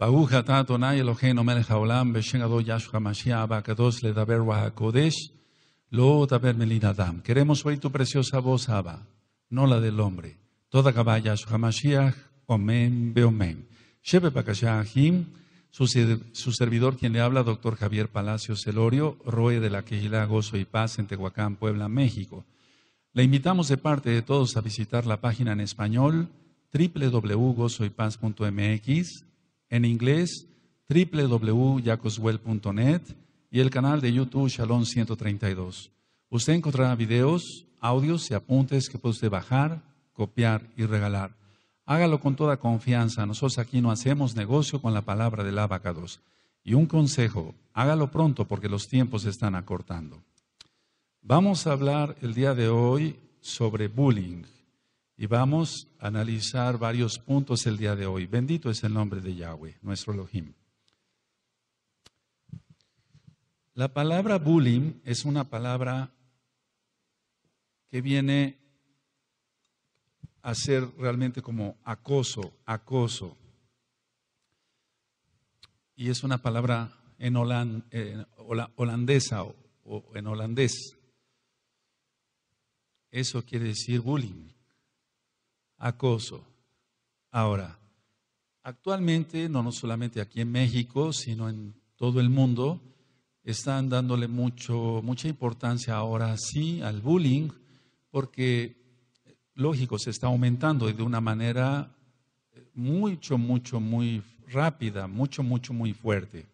yashua le lo melin adam. Queremos oír tu preciosa voz, Abba, no la del hombre. Toda caballa, yashua Mashiach, Omen, Beomen. Shebe Pakashahim, su, su servidor quien le habla, doctor Javier Palacio Celorio, Roe de la Quejilá, Gozo y Paz en Tehuacán, Puebla, México. Le invitamos de parte de todos a visitar la página en español www.gozoypaz.mx en inglés, www.yacoswell.net y el canal de YouTube Shalom 132. Usted encontrará videos, audios y apuntes que puede bajar, copiar y regalar. Hágalo con toda confianza. Nosotros aquí no hacemos negocio con la palabra del abacados. Y un consejo, hágalo pronto porque los tiempos se están acortando. Vamos a hablar el día de hoy sobre bullying. Y vamos a analizar varios puntos el día de hoy. Bendito es el nombre de Yahweh, nuestro Elohim. La palabra bullying es una palabra que viene a ser realmente como acoso, acoso. Y es una palabra en holandesa o en holandés. Eso quiere decir bullying acoso. Ahora, actualmente, no, no solamente aquí en México, sino en todo el mundo, están dándole mucho, mucha importancia ahora sí al bullying, porque, lógico, se está aumentando de una manera eh, mucho, mucho, muy rápida, mucho, mucho, muy fuerte.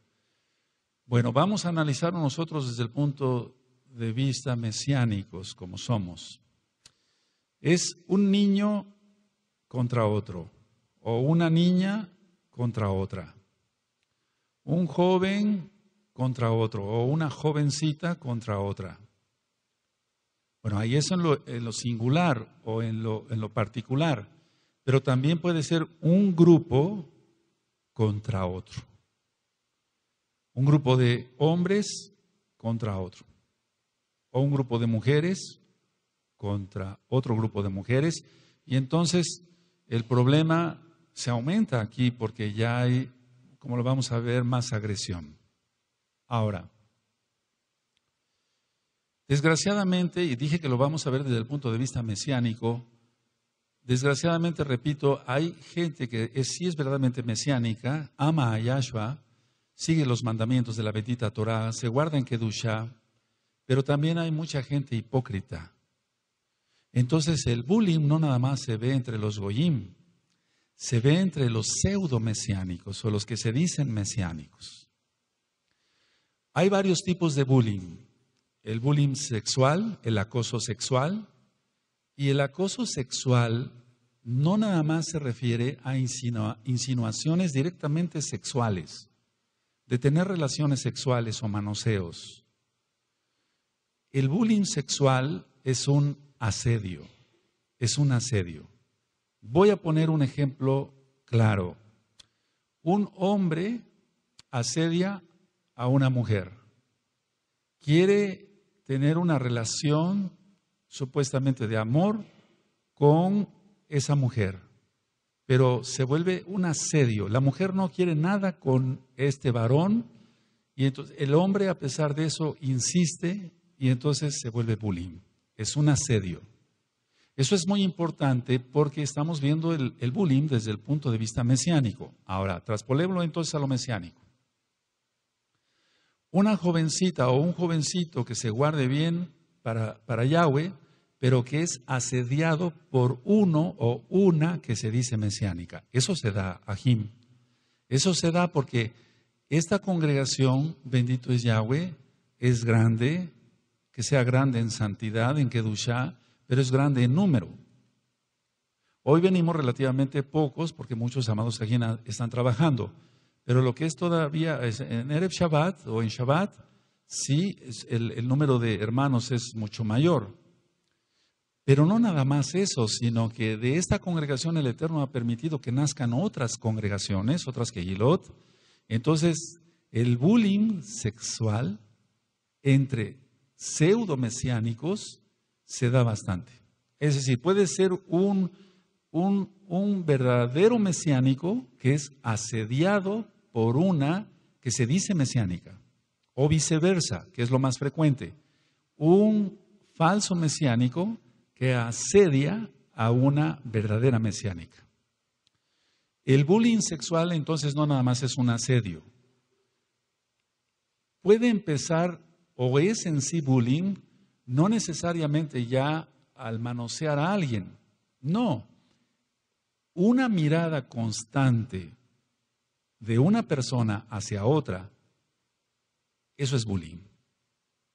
Bueno, vamos a analizar nosotros desde el punto de vista mesiánicos, como somos. Es un niño contra otro, o una niña contra otra, un joven contra otro, o una jovencita contra otra. Bueno, ahí es en lo, en lo singular o en lo, en lo particular, pero también puede ser un grupo contra otro. Un grupo de hombres contra otro. O un grupo de mujeres contra otro grupo de mujeres. Y entonces el problema se aumenta aquí porque ya hay, como lo vamos a ver, más agresión. Ahora, desgraciadamente, y dije que lo vamos a ver desde el punto de vista mesiánico, desgraciadamente, repito, hay gente que sí es verdaderamente mesiánica, ama a Yahshua, sigue los mandamientos de la bendita Torah, se guarda en Kedusha, pero también hay mucha gente hipócrita entonces el bullying no nada más se ve entre los goyim, se ve entre los pseudo mesiánicos o los que se dicen mesiánicos. Hay varios tipos de bullying. El bullying sexual, el acoso sexual, y el acoso sexual no nada más se refiere a insinuaciones directamente sexuales, de tener relaciones sexuales o manoseos. El bullying sexual es un asedio. Es un asedio. Voy a poner un ejemplo claro. Un hombre asedia a una mujer. Quiere tener una relación supuestamente de amor con esa mujer, pero se vuelve un asedio. La mujer no quiere nada con este varón y entonces el hombre a pesar de eso insiste y entonces se vuelve bullying es un asedio. Eso es muy importante porque estamos viendo el, bullying desde el punto de vista mesiánico. Ahora, traspolémoslo entonces a lo mesiánico. Una jovencita o un jovencito que se guarde bien para, para Yahweh, pero que es asediado por uno o una que se dice mesiánica. Eso se da a Jim. Eso se da porque esta congregación, bendito es Yahweh, es grande, que sea grande en santidad, en Kedushá, pero es grande en número. Hoy venimos relativamente pocos porque muchos amados aquí están trabajando, pero lo que es todavía en Erev Shabbat o en Shabbat, sí, el, número de hermanos es mucho mayor. Pero no nada más eso, sino que de esta congregación el Eterno ha permitido que nazcan otras congregaciones, otras que Gilot. Entonces, el bullying sexual entre pseudo mesiánicos se da bastante. Es decir, puede ser un, un verdadero mesiánico que es asediado por una que se dice mesiánica, o viceversa, que es lo más frecuente. Un falso mesiánico que asedia a una verdadera mesiánica. El bullying sexual entonces no nada más es un asedio. Puede empezar o es en sí bullying, no necesariamente ya al manosear a alguien. No. Una mirada constante de una persona hacia otra, eso es bullying.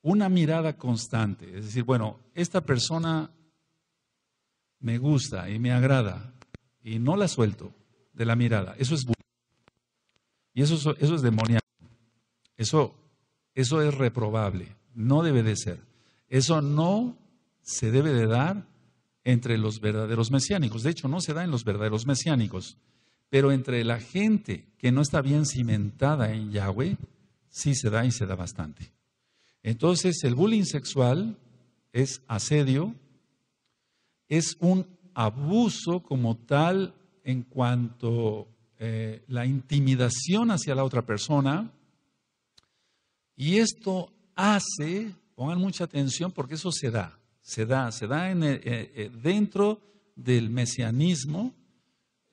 Una mirada constante. Es decir, bueno, esta persona me gusta y me agrada y no la suelto de la mirada. Eso es bullying. Y eso, eso es demonio Eso eso es reprobable, no debe de ser. Eso no se debe de dar entre los verdaderos mesiánicos. De hecho, no se da en los verdaderos mesiánicos. Pero entre la gente que no está bien cimentada en Yahweh, sí se da y se da bastante. Entonces, el bullying sexual es asedio, es un abuso como tal en cuanto eh, la intimidación hacia la otra persona, y esto hace, pongan mucha atención porque eso se da, se da, se da eh, eh, dentro del mesianismo.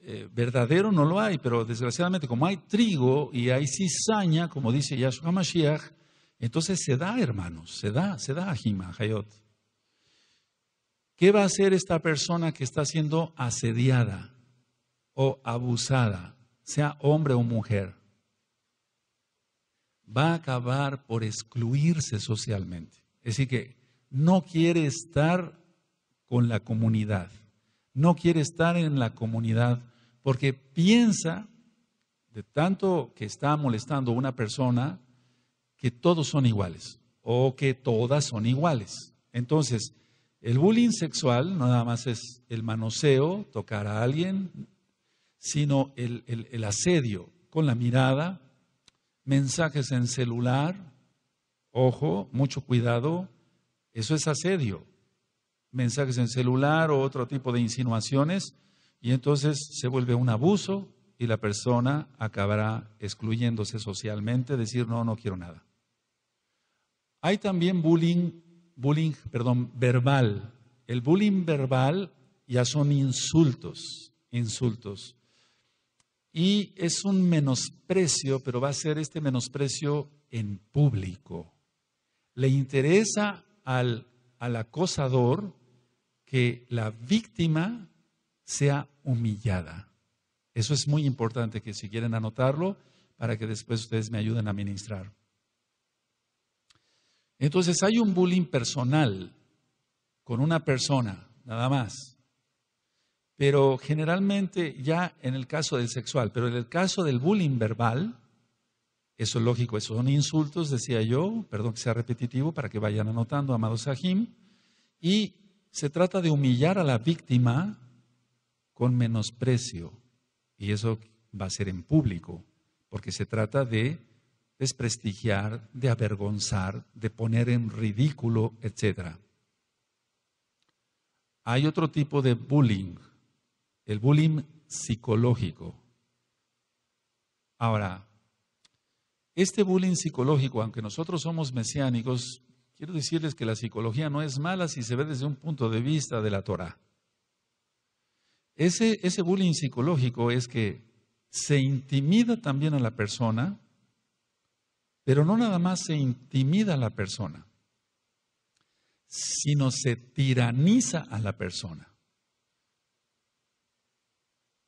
Eh, verdadero no lo hay, pero desgraciadamente como hay trigo y hay cizaña, como dice Yahshua Mashiach, entonces se da, hermanos, se da, se da a Hima, Hayot. ¿Qué va a hacer esta persona que está siendo asediada o abusada, sea hombre o mujer? va a acabar por excluirse socialmente. Es decir, que no quiere estar con la comunidad, no quiere estar en la comunidad porque piensa, de tanto que está molestando a una persona, que todos son iguales o que todas son iguales. Entonces, el bullying sexual no nada más es el manoseo, tocar a alguien, sino el, el asedio con la mirada, mensajes en celular, ojo, mucho cuidado, eso es asedio. Mensajes en celular o otro tipo de insinuaciones y entonces se vuelve un abuso y la persona acabará excluyéndose socialmente, decir no, no quiero nada. Hay también bullying, bullying, perdón, verbal. El bullying verbal ya son insultos, insultos. Y es un menosprecio, pero va a ser este menosprecio en público. Le interesa al, acosador que la víctima sea humillada. Eso es muy importante que si quieren anotarlo para que después ustedes me ayuden a ministrar. Entonces hay un bullying personal con una persona, nada más pero generalmente ya en el caso del sexual, pero en el caso del bullying verbal, eso es lógico, esos son insultos, decía yo, perdón que sea repetitivo para que vayan anotando, amado Sahim, y se trata de humillar a la víctima con menosprecio, y eso va a ser en público, porque se trata de desprestigiar, de avergonzar, de poner en ridículo, etc. Hay otro tipo de bullying, el bullying psicológico. Ahora, este bullying psicológico, aunque nosotros somos mesiánicos, quiero decirles que la psicología no es mala si se ve desde un punto de vista de la Torah. Ese, ese bullying psicológico es que se intimida también a la persona, pero no nada más se intimida a la persona, sino se tiraniza a la persona.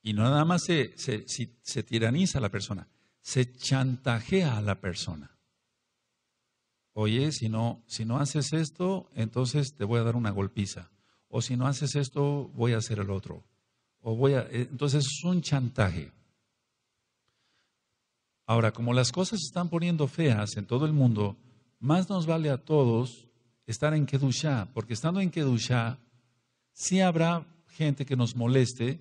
Y no nada más se, tiraniza a la persona, se chantajea a la persona. Oye, si no, si no haces esto, entonces te voy a dar una golpiza. O si no haces esto, voy a hacer el otro. O voy a, eh, entonces es un chantaje. Ahora, como las cosas se están poniendo feas en todo el mundo, más nos vale a todos estar en Kedushá, porque estando en Kedushá, sí habrá gente que nos moleste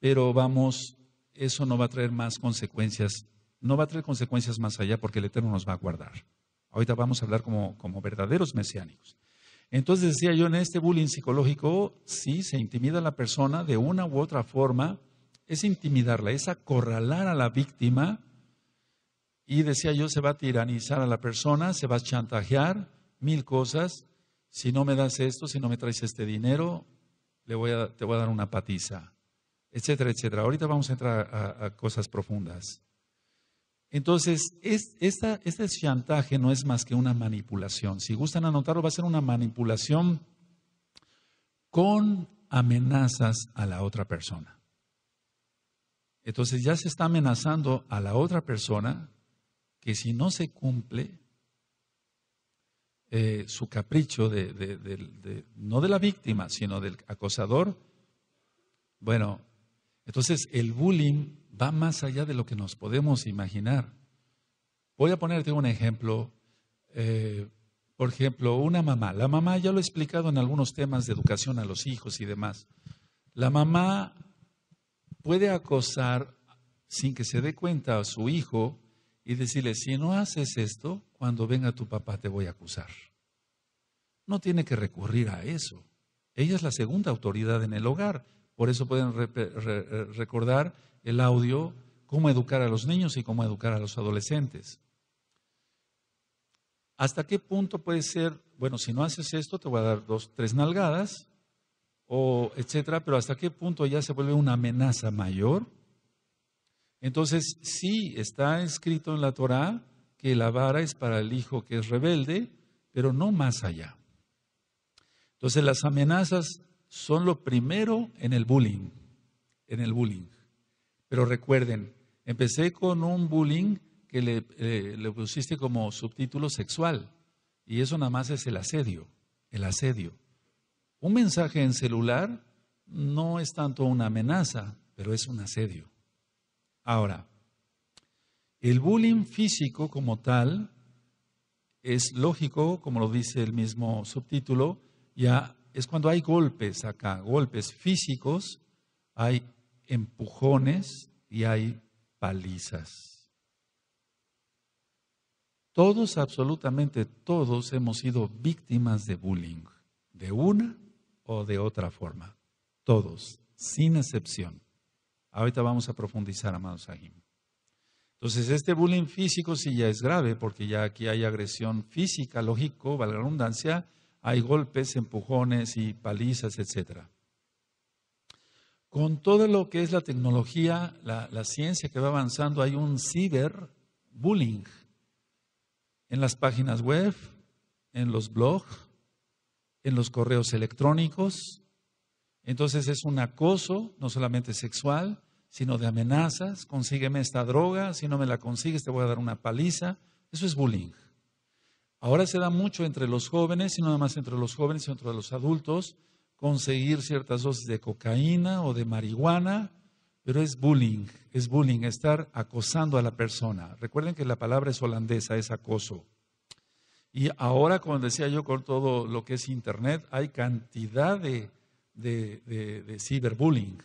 pero vamos, eso no va a traer más consecuencias, no va a traer consecuencias más allá porque el Eterno nos va a guardar. Ahorita vamos a hablar como, verdaderos mesiánicos. Entonces decía yo, en este bullying psicológico, si se intimida a la persona de una u otra forma, es intimidarla, es acorralar a la víctima y decía yo, se va a tiranizar a la persona, se va a chantajear, mil cosas, si no me das esto, si no me traes este dinero, le voy a, te voy a dar una patiza etcétera, etcétera. Ahorita vamos a entrar a, cosas profundas. Entonces, es, esta, este chantaje no es más que una manipulación. Si gustan anotarlo, va a ser una manipulación con amenazas a la otra persona. Entonces ya se está amenazando a la otra persona que si no se cumple eh, su capricho, de, no de la víctima, sino del acosador, bueno, entonces, el bullying va más allá de lo que nos podemos imaginar. Voy a ponerte un ejemplo. Eh, por ejemplo, una mamá. La mamá, ya lo he explicado en algunos temas de educación a los hijos y demás. La mamá puede acosar sin que se dé cuenta a su hijo y decirle, si no haces esto, cuando venga tu papá te voy a acusar. No tiene que recurrir a eso. Ella es la segunda autoridad en el hogar. Por eso pueden eh, recordar el audio, cómo educar a los niños y cómo educar a los adolescentes. ¿Hasta qué punto puede ser, bueno, si no haces esto, te voy a dar dos, tres nalgadas, o etcétera, pero hasta qué punto ya se vuelve una amenaza mayor? Entonces, sí está escrito en la Torá que la vara es para el hijo que es rebelde, pero no más allá. Entonces, las amenazas son lo primero en el bullying, en el bullying. Pero recuerden, empecé con un bullying que eh, le, pusiste como subtítulo sexual y eso nada más es el asedio, el asedio. Un mensaje en celular no es tanto una amenaza, pero es un asedio. Ahora, el bullying físico como tal es lógico, como lo dice el mismo subtítulo, ya es cuando hay golpes acá, golpes físicos, hay empujones y hay palizas. Todos, absolutamente todos, hemos sido víctimas de bullying, de una o de otra forma. Todos, sin excepción. Ahorita vamos a profundizar, amados Sahim. Entonces, este bullying físico sí ya es grave, porque ya aquí hay agresión física, lógico, valga la redundancia, hay golpes, empujones y palizas, etc. Con todo lo que es la tecnología, la, la ciencia que va avanzando, hay un ciberbullying en las páginas web, en los blogs, en los correos electrónicos. Entonces es un acoso, no solamente sexual, sino de amenazas, consígueme esta droga, si no me la consigues te voy a dar una paliza. Eso es bullying. Ahora se da mucho entre los jóvenes, y no nada más entre los jóvenes, y entre los adultos, conseguir ciertas dosis de cocaína o de marihuana, pero es bullying, es bullying, estar acosando a la persona. Recuerden que la palabra es holandesa, es acoso. Y ahora, como decía yo, con todo lo que es Internet, hay cantidad de, de, de ciberbullying.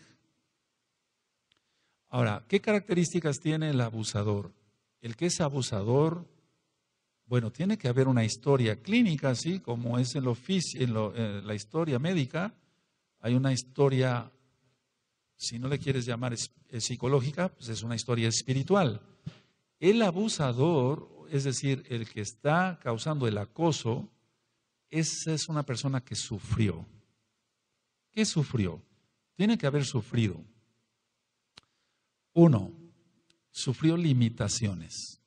Ahora, ¿qué características tiene el abusador? El que es abusador bueno, tiene que haber una historia clínica, así como es en, eh, la historia médica, hay una historia, si no le quieres llamar psicológica, pues es una historia espiritual. El abusador, es decir, el que está causando el acoso, esa es una persona que sufrió. ¿Qué sufrió? Tiene que haber sufrido. Uno, sufrió limitaciones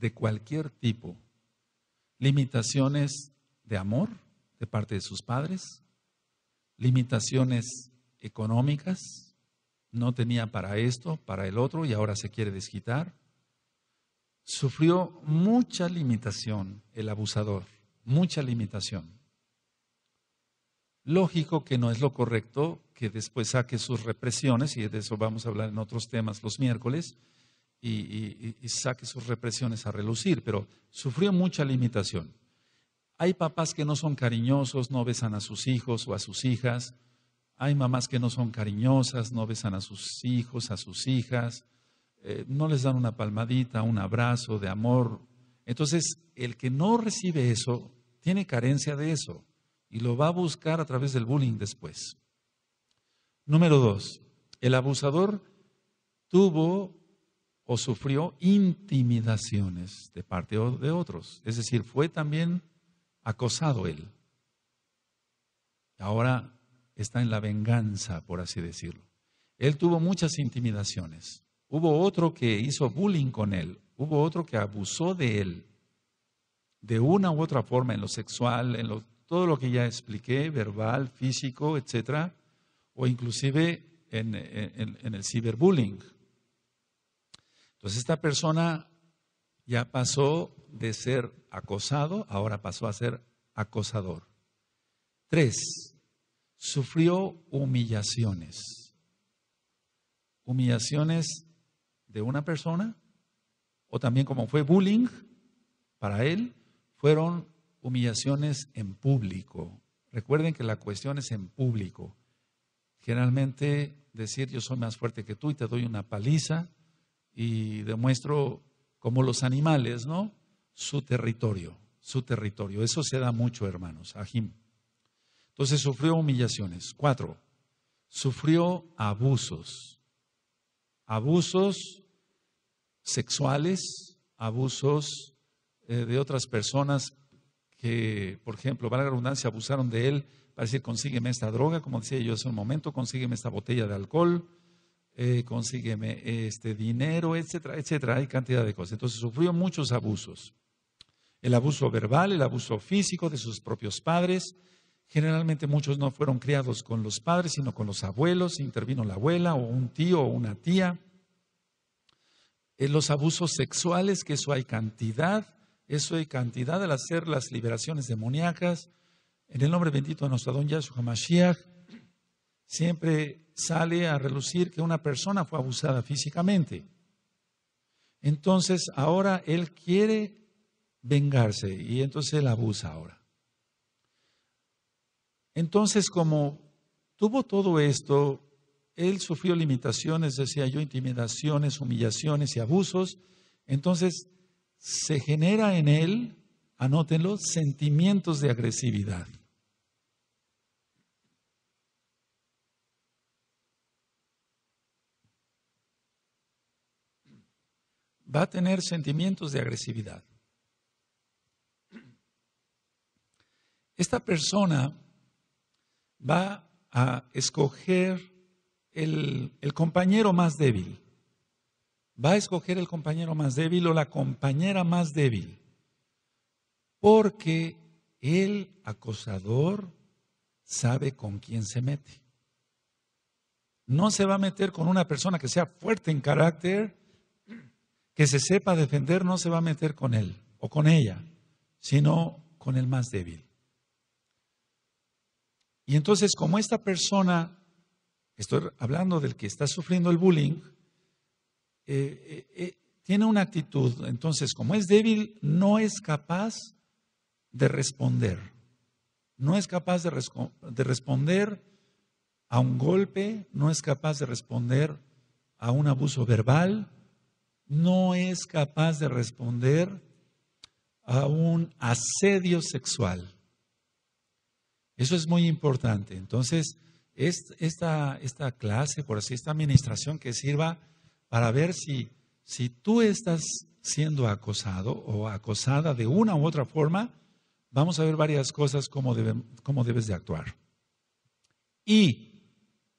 de cualquier tipo, limitaciones de amor de parte de sus padres, limitaciones económicas, no tenía para esto, para el otro y ahora se quiere desquitar. Sufrió mucha limitación el abusador, mucha limitación. Lógico que no es lo correcto que después saque sus represiones, y de eso vamos a hablar en otros temas los miércoles, y, saque sus represiones a relucir, pero sufrió mucha limitación. Hay papás que no son cariñosos, no besan a sus hijos o a sus hijas. Hay mamás que no son cariñosas, no besan a sus hijos, a sus hijas. Eh, no les dan una palmadita, un abrazo de amor. Entonces, el que no recibe eso, tiene carencia de eso y lo va a buscar a través del bullying después. Número dos, el abusador tuvo o sufrió intimidaciones de parte de otros. Es decir, fue también acosado él. Ahora está en la venganza, por así decirlo. Él tuvo muchas intimidaciones. Hubo otro que hizo bullying con él. Hubo otro que abusó de él. De una u otra forma, en lo sexual, en lo, todo lo que ya expliqué, verbal, físico, etc. O inclusive en, en el ciberbullying entonces esta persona ya pasó de ser acosado, ahora pasó a ser acosador. Tres, sufrió humillaciones. Humillaciones de una persona, o también como fue bullying para él, fueron humillaciones en público. Recuerden que la cuestión es en público. Generalmente decir yo soy más fuerte que tú y te doy una paliza y demuestro como los animales, ¿no? Su territorio, su territorio. Eso se da mucho, hermanos, Entonces sufrió humillaciones. Cuatro, sufrió abusos. Abusos sexuales, abusos eh, de otras personas que, por ejemplo, valga la redundancia, abusaron de él para decir, consígueme esta droga, como decía yo hace un momento, consígueme esta botella de alcohol, eh, consígueme este dinero, etcétera, etcétera. Hay cantidad de cosas. Entonces sufrió muchos abusos. El abuso verbal, el abuso físico de sus propios padres. Generalmente muchos no fueron criados con los padres, sino con los abuelos. Intervino la abuela o un tío o una tía. Eh, los abusos sexuales, que eso hay cantidad. Eso hay cantidad al hacer las liberaciones demoníacas. En el nombre bendito de nuestro don Yahshua Mashiach siempre sale a relucir que una persona fue abusada físicamente. Entonces ahora él quiere vengarse y entonces él abusa ahora. Entonces como tuvo todo esto, él sufrió limitaciones, decía yo, intimidaciones, humillaciones y abusos, entonces se genera en él, anótenlo, sentimientos de agresividad. va a tener sentimientos de agresividad. Esta persona va a escoger el, compañero más débil. Va a escoger el compañero más débil o la compañera más débil. Porque el acosador sabe con quién se mete. No se va a meter con una persona que sea fuerte en carácter que se sepa defender no se va a meter con él o con ella, sino con el más débil. Y entonces, como esta persona, estoy hablando del que está sufriendo el bullying, eh, eh, eh, tiene una actitud, entonces, como es débil, no es capaz de responder. No es capaz de responder a un golpe, no es capaz de responder a un abuso verbal, no es capaz de responder a un asedio sexual. Eso es muy importante. Entonces, esta, clase, por así, esta administración que sirva para ver si, tú estás siendo acosado o acosada de una u otra forma, vamos a ver varias cosas cómo, cómo debes de actuar. Y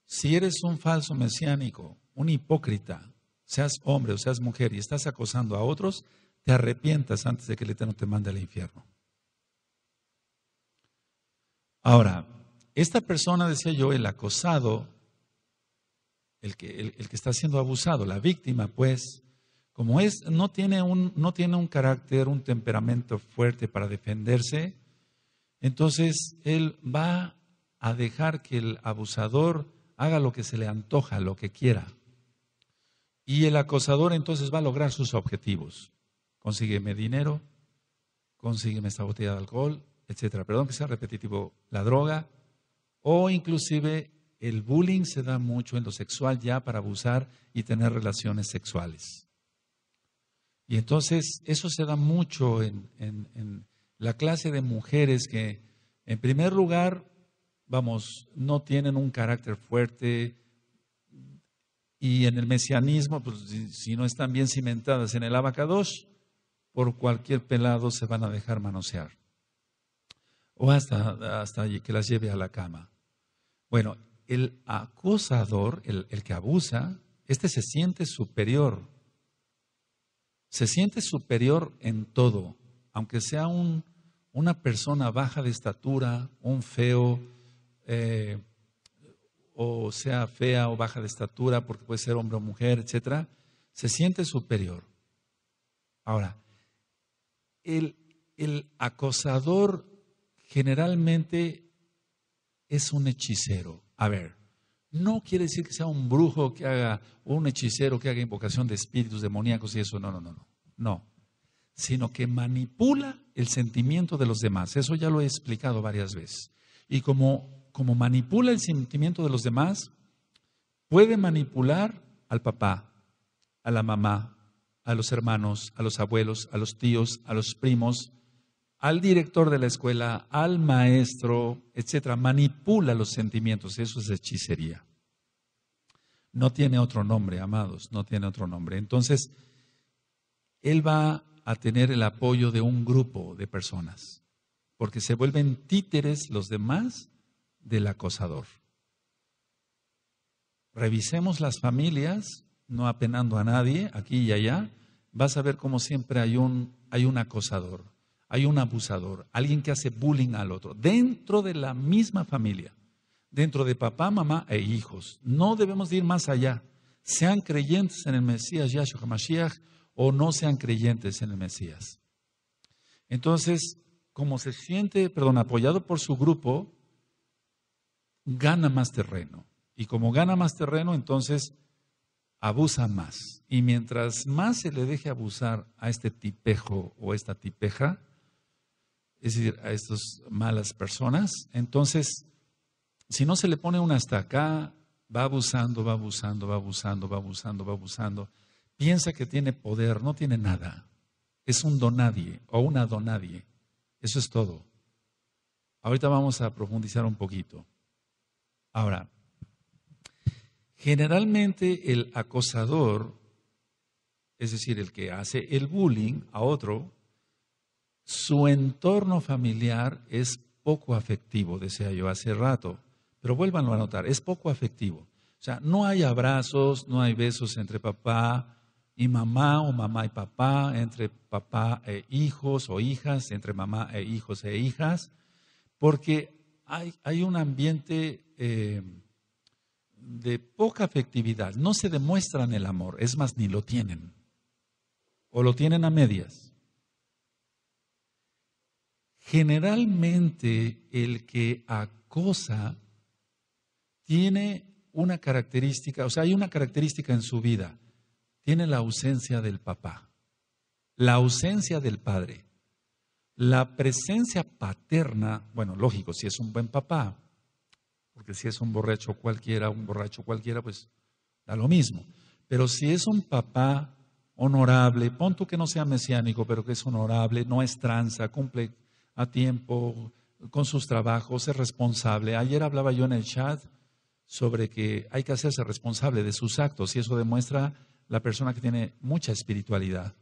si eres un falso mesiánico, un hipócrita, seas hombre o seas mujer y estás acosando a otros, te arrepientas antes de que el Eterno te mande al infierno. Ahora, esta persona, decía yo, el acosado, el que, que está siendo abusado, la víctima, pues, como es, no tiene, un, no tiene un carácter, un temperamento fuerte para defenderse, entonces él va a dejar que el abusador haga lo que se le antoja, lo que quiera. Y el acosador entonces va a lograr sus objetivos. Consígueme dinero, consígueme esta botella de alcohol, etcétera. Perdón que sea repetitivo, la droga o inclusive el bullying se da mucho en lo sexual ya para abusar y tener relaciones sexuales. Y entonces eso se da mucho en, en la clase de mujeres que en primer lugar, vamos, no tienen un carácter fuerte, y en el mesianismo, pues, si, no están bien cimentadas en el abacados, por cualquier pelado se van a dejar manosear. O hasta, hasta que las lleve a la cama. Bueno, el acosador, el, que abusa, este se siente superior. Se siente superior en todo, aunque sea un, una persona baja de estatura, un feo, eh, o sea fea o baja de estatura, porque puede ser hombre o mujer, etcétera, se siente superior. Ahora, el, acosador generalmente es un hechicero. A ver, no quiere decir que sea un brujo que haga, o un hechicero que haga invocación de espíritus demoníacos y eso, no, no, no, no. No, sino que manipula el sentimiento de los demás. Eso ya lo he explicado varias veces. Y como como manipula el sentimiento de los demás, puede manipular al papá, a la mamá, a los hermanos, a los abuelos, a los tíos, a los primos, al director de la escuela, al maestro, etcétera, manipula los sentimientos, eso es hechicería. No tiene otro nombre, amados, no tiene otro nombre. Entonces, él va a tener el apoyo de un grupo de personas, porque se vuelven títeres los demás del acosador. Revisemos las familias, no apenando a nadie, aquí y allá, vas a ver como siempre hay un, hay un acosador, hay un abusador, alguien que hace bullying al otro, dentro de la misma familia, dentro de papá, mamá e hijos. No debemos ir más allá. Sean creyentes en el Mesías Yahshua Mashiach o no sean creyentes en el Mesías. Entonces, como se siente, perdón, apoyado por su grupo, gana más terreno. Y como gana más terreno, entonces abusa más. Y mientras más se le deje abusar a este tipejo o esta tipeja, es decir, a estas malas personas, entonces, si no se le pone una hasta acá, va abusando, va abusando, va abusando, va abusando, va abusando. Piensa que tiene poder, no tiene nada. Es un donadie o una donadie. Eso es todo. Ahorita vamos a profundizar un poquito. Ahora, generalmente el acosador, es decir, el que hace el bullying a otro, su entorno familiar es poco afectivo, decía yo hace rato, pero vuélvanlo a notar, es poco afectivo. O sea, no hay abrazos, no hay besos entre papá y mamá o mamá y papá, entre papá e hijos o hijas, entre mamá e hijos e hijas, porque hay, un ambiente eh, de poca afectividad. No se demuestran el amor, es más, ni lo tienen. O lo tienen a medias. Generalmente el que acosa tiene una característica, o sea, hay una característica en su vida, tiene la ausencia del papá, la ausencia del padre. La presencia paterna, bueno, lógico, si es un buen papá, porque si es un borracho cualquiera, un borracho cualquiera, pues da lo mismo. Pero si es un papá honorable, pon que no sea mesiánico, pero que es honorable, no es tranza, cumple a tiempo con sus trabajos, es responsable. Ayer hablaba yo en el chat sobre que hay que hacerse responsable de sus actos y eso demuestra la persona que tiene mucha espiritualidad.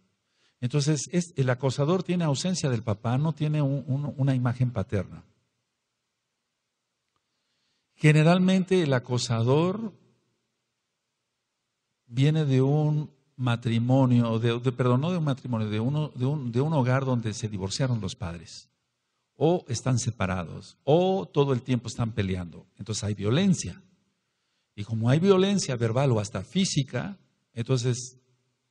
Entonces, el acosador tiene ausencia del papá, no tiene una imagen paterna. Generalmente el acosador viene de un matrimonio, perdón, no de un matrimonio, de, de un hogar donde se divorciaron los padres, o están separados, o todo el tiempo están peleando. Entonces hay violencia. Y como hay violencia verbal o hasta física, entonces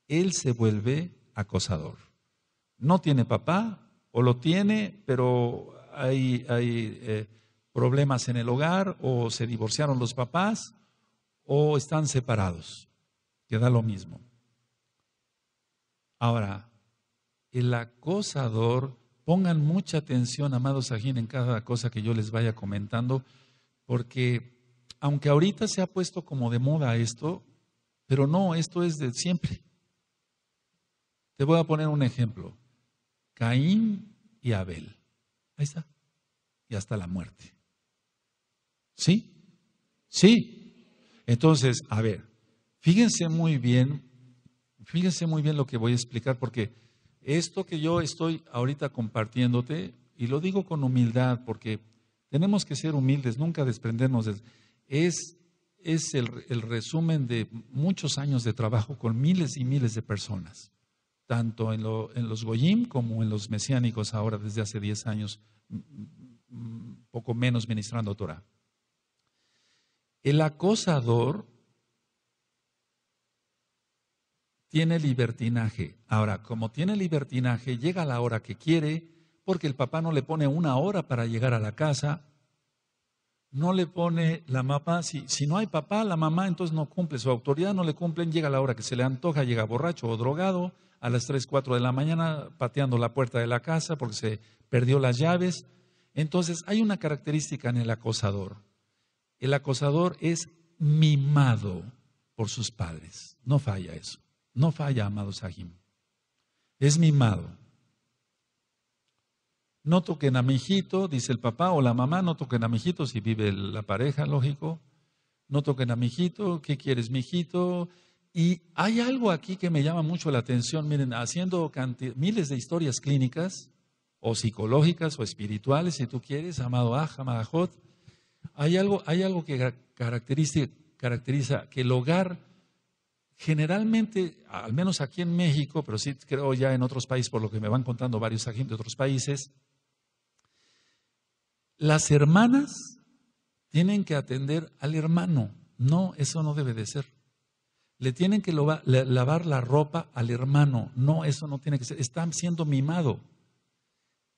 él se vuelve acosador. No tiene papá o lo tiene, pero hay, hay eh, problemas en el hogar o se divorciaron los papás o están separados, queda lo mismo. Ahora, el acosador, pongan mucha atención, amados aquí en cada cosa que yo les vaya comentando, porque aunque ahorita se ha puesto como de moda esto, pero no, esto es de siempre. Te voy a poner un ejemplo. Caín y Abel. Ahí está. Y hasta la muerte. ¿Sí? ¿Sí? Entonces, a ver, fíjense muy bien, fíjense muy bien lo que voy a explicar, porque esto que yo estoy ahorita compartiéndote, y lo digo con humildad, porque tenemos que ser humildes, nunca desprendernos Es, es el resumen de muchos años de trabajo con miles y miles de personas tanto en, los Goyim como en los mesiánicos, ahora desde hace 10 años, poco menos ministrando Torah. El acosador tiene libertinaje. Ahora, como tiene libertinaje, llega a la hora que quiere, porque el papá no le pone una hora para llegar a la casa, no le pone la mamá, si, si, no hay papá, la mamá entonces no cumple su autoridad, no le cumplen, llega a la hora que se le antoja, llega borracho o drogado, a las 3, 4 de la mañana pateando la puerta de la casa porque se perdió las llaves. Entonces hay una característica en el acosador. El acosador es mimado por sus padres. No falla eso. No falla, amado Sajim. Es mimado. No toquen a mi hijito, dice el papá o la mamá, no toquen a mi hijito si vive la pareja, lógico. No toquen a mi hijito, ¿qué quieres, mijito y hay algo aquí que me llama mucho la atención. Miren, haciendo miles de historias clínicas, o psicológicas, o espirituales, si tú quieres, amado Aja, amado hay algo, hay algo que caracteriza, caracteriza que el hogar generalmente, al menos aquí en México, pero sí creo ya en otros países, por lo que me van contando varios agentes de otros países, las hermanas tienen que atender al hermano. No, eso no debe de ser le tienen que lavar la ropa al hermano. No, eso no tiene que ser. está siendo mimado.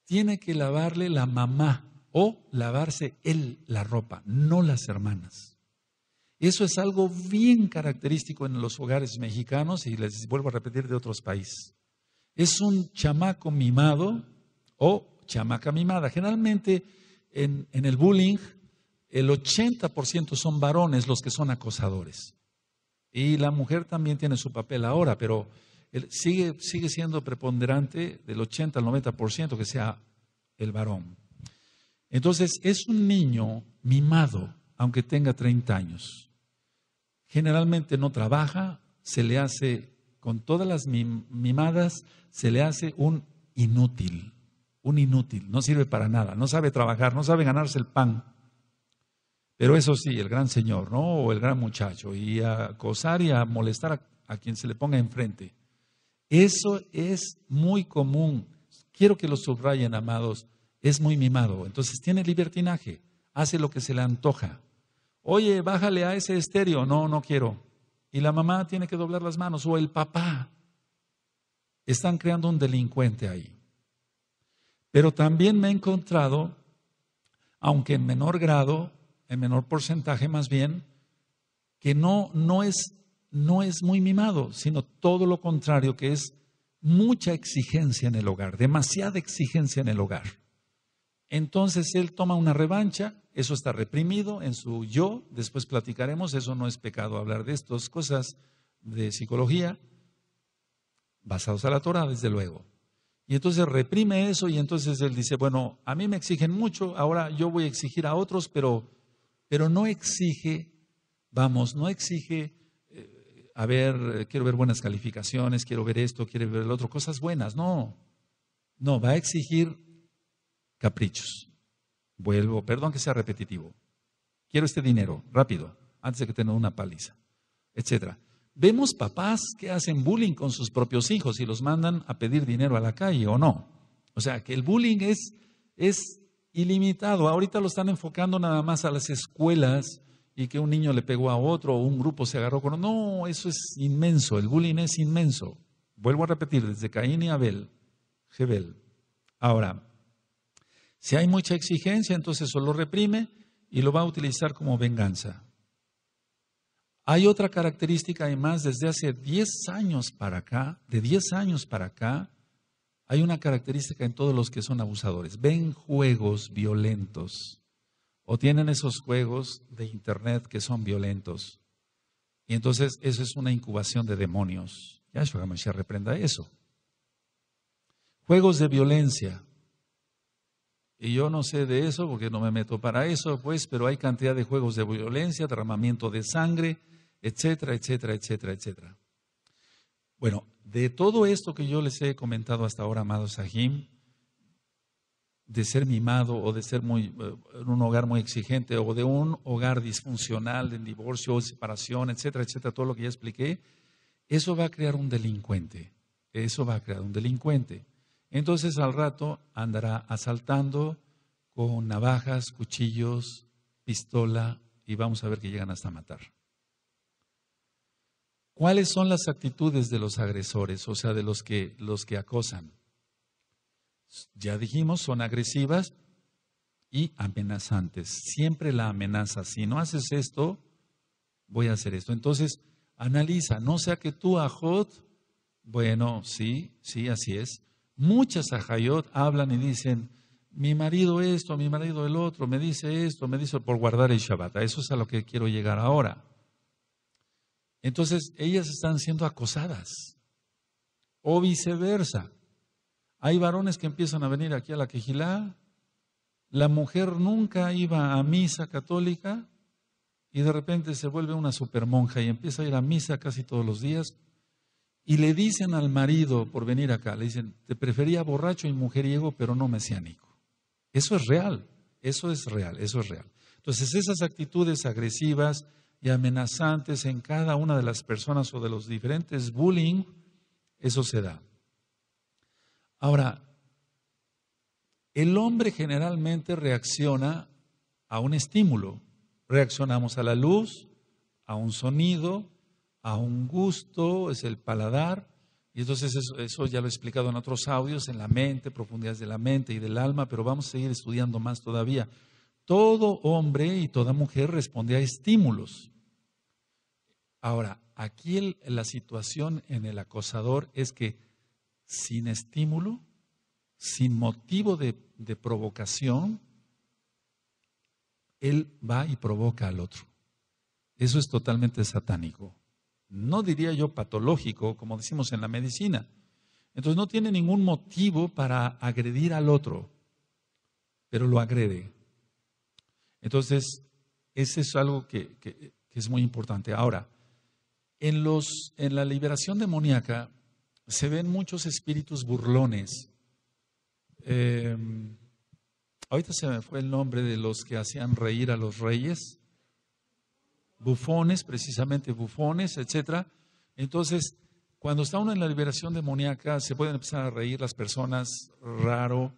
Tiene que lavarle la mamá o lavarse él la ropa, no las hermanas. Eso es algo bien característico en los hogares mexicanos y les vuelvo a repetir de otros países. Es un chamaco mimado o chamaca mimada. Generalmente en, en el bullying el 80% son varones los que son acosadores. Y la mujer también tiene su papel ahora, pero sigue, siendo preponderante del 80 al 90% que sea el varón. Entonces, es un niño mimado, aunque tenga 30 años. Generalmente no trabaja, se le hace, con todas las mimadas, se le hace un inútil, un inútil, no sirve para nada, no sabe trabajar, no sabe ganarse el pan. Pero eso sí, el gran señor, ¿no? O el gran muchacho, y a acosar y a molestar a, a quien se le ponga enfrente. Eso es muy común. Quiero que lo subrayen, amados. Es muy mimado. Entonces tiene libertinaje. Hace lo que se le antoja. Oye, bájale a ese estéreo. No, no quiero. Y la mamá tiene que doblar las manos. O el papá. Están creando un delincuente ahí. Pero también me he encontrado, aunque en menor grado, el menor porcentaje más bien, que no, es, no es muy mimado, sino todo lo contrario, que es mucha exigencia en el hogar, demasiada exigencia en el hogar. Entonces él toma una revancha, eso está reprimido en su yo, después platicaremos, eso no es pecado hablar de estas cosas de psicología, basados a la Torah, desde luego. Y entonces reprime eso y entonces él dice, bueno, a mí me exigen mucho, ahora yo voy a exigir a otros, pero pero no exige, vamos, no exige, eh, a ver, eh, quiero ver buenas calificaciones, quiero ver esto, quiero ver el otro, cosas buenas, no. No, va a exigir caprichos. Vuelvo, perdón que sea repetitivo. Quiero este dinero, rápido, antes de que tenga una paliza, etcétera. Vemos papás que hacen bullying con sus propios hijos y los mandan a pedir dinero a la calle o no. O sea, que el bullying es, es ilimitado. Ahorita lo están enfocando nada más a las escuelas y que un niño le pegó a otro o un grupo se agarró con... No, eso es inmenso, el bullying es inmenso. Vuelvo a repetir, desde Caín y Abel, Jebel. Ahora, si hay mucha exigencia, entonces eso lo reprime y lo va a utilizar como venganza. Hay otra característica además desde hace 10 años para acá, de 10 años para acá, hay una característica en todos los que son abusadores. Ven juegos violentos o tienen esos juegos de internet que son violentos. Y entonces eso es una incubación de demonios. Ya se reprenda eso. Juegos de violencia. Y yo no sé de eso porque no me meto para eso, pues, pero hay cantidad de juegos de violencia, derramamiento de sangre, etcétera, etcétera, etcétera, etcétera. Bueno, de todo esto que yo les he comentado hasta ahora, amados Sahim, de ser mimado o de ser muy, eh, en un hogar muy exigente o de un hogar disfuncional, en divorcio, separación, etcétera, etcétera, todo lo que ya expliqué, eso va a crear un delincuente. Eso va a crear un delincuente. Entonces al rato andará asaltando con navajas, cuchillos, pistola y vamos a ver que llegan hasta matar. ¿Cuáles son las actitudes de los agresores, o sea, de los que, los que acosan? Ya dijimos, son agresivas y amenazantes. Siempre la amenaza. Si no haces esto, voy a hacer esto. Entonces, analiza, no sea que tú, Ajot, bueno, sí, sí, así es. Muchas Ajayot hablan y dicen, mi marido esto, mi marido el otro, me dice esto, me dice por guardar el Shabbat. eso es a lo que quiero llegar ahora. Entonces, ellas están siendo acosadas. O viceversa. Hay varones que empiezan a venir aquí a la quejilá. La mujer nunca iba a misa católica y de repente se vuelve una supermonja y empieza a ir a misa casi todos los días. Y le dicen al marido por venir acá, le dicen, te prefería borracho y mujeriego, pero no mesiánico. Eso es real, eso es real, eso es real. Entonces esas actitudes agresivas, y amenazantes en cada una de las personas o de los diferentes bullying, eso se da. Ahora, el hombre generalmente reacciona a un estímulo. Reaccionamos a la luz, a un sonido, a un gusto, es el paladar. Y entonces eso, eso, ya lo he explicado en otros audios, en la mente, profundidades de la mente y del alma, pero vamos a seguir estudiando más todavía. Todo hombre y toda mujer responde a estímulos. Ahora, aquí la situación en el acosador es que sin estímulo, sin motivo de, provocación, él va y provoca al otro. Eso es totalmente satánico. No diría yo patológico, como decimos en la medicina. Entonces no tiene ningún motivo para agredir al otro, pero lo agrede. Entonces, eso es algo que, que es muy importante. Ahora, en, la liberación demoníaca se ven muchos espíritus burlones. Em, ahorita se me fue el nombre de los que hacían reír a los reyes. Bufones, precisamente bufones, etcétera. Entonces, cuando está uno en la liberación demoníaca, se pueden empezar a reír las personas, raro,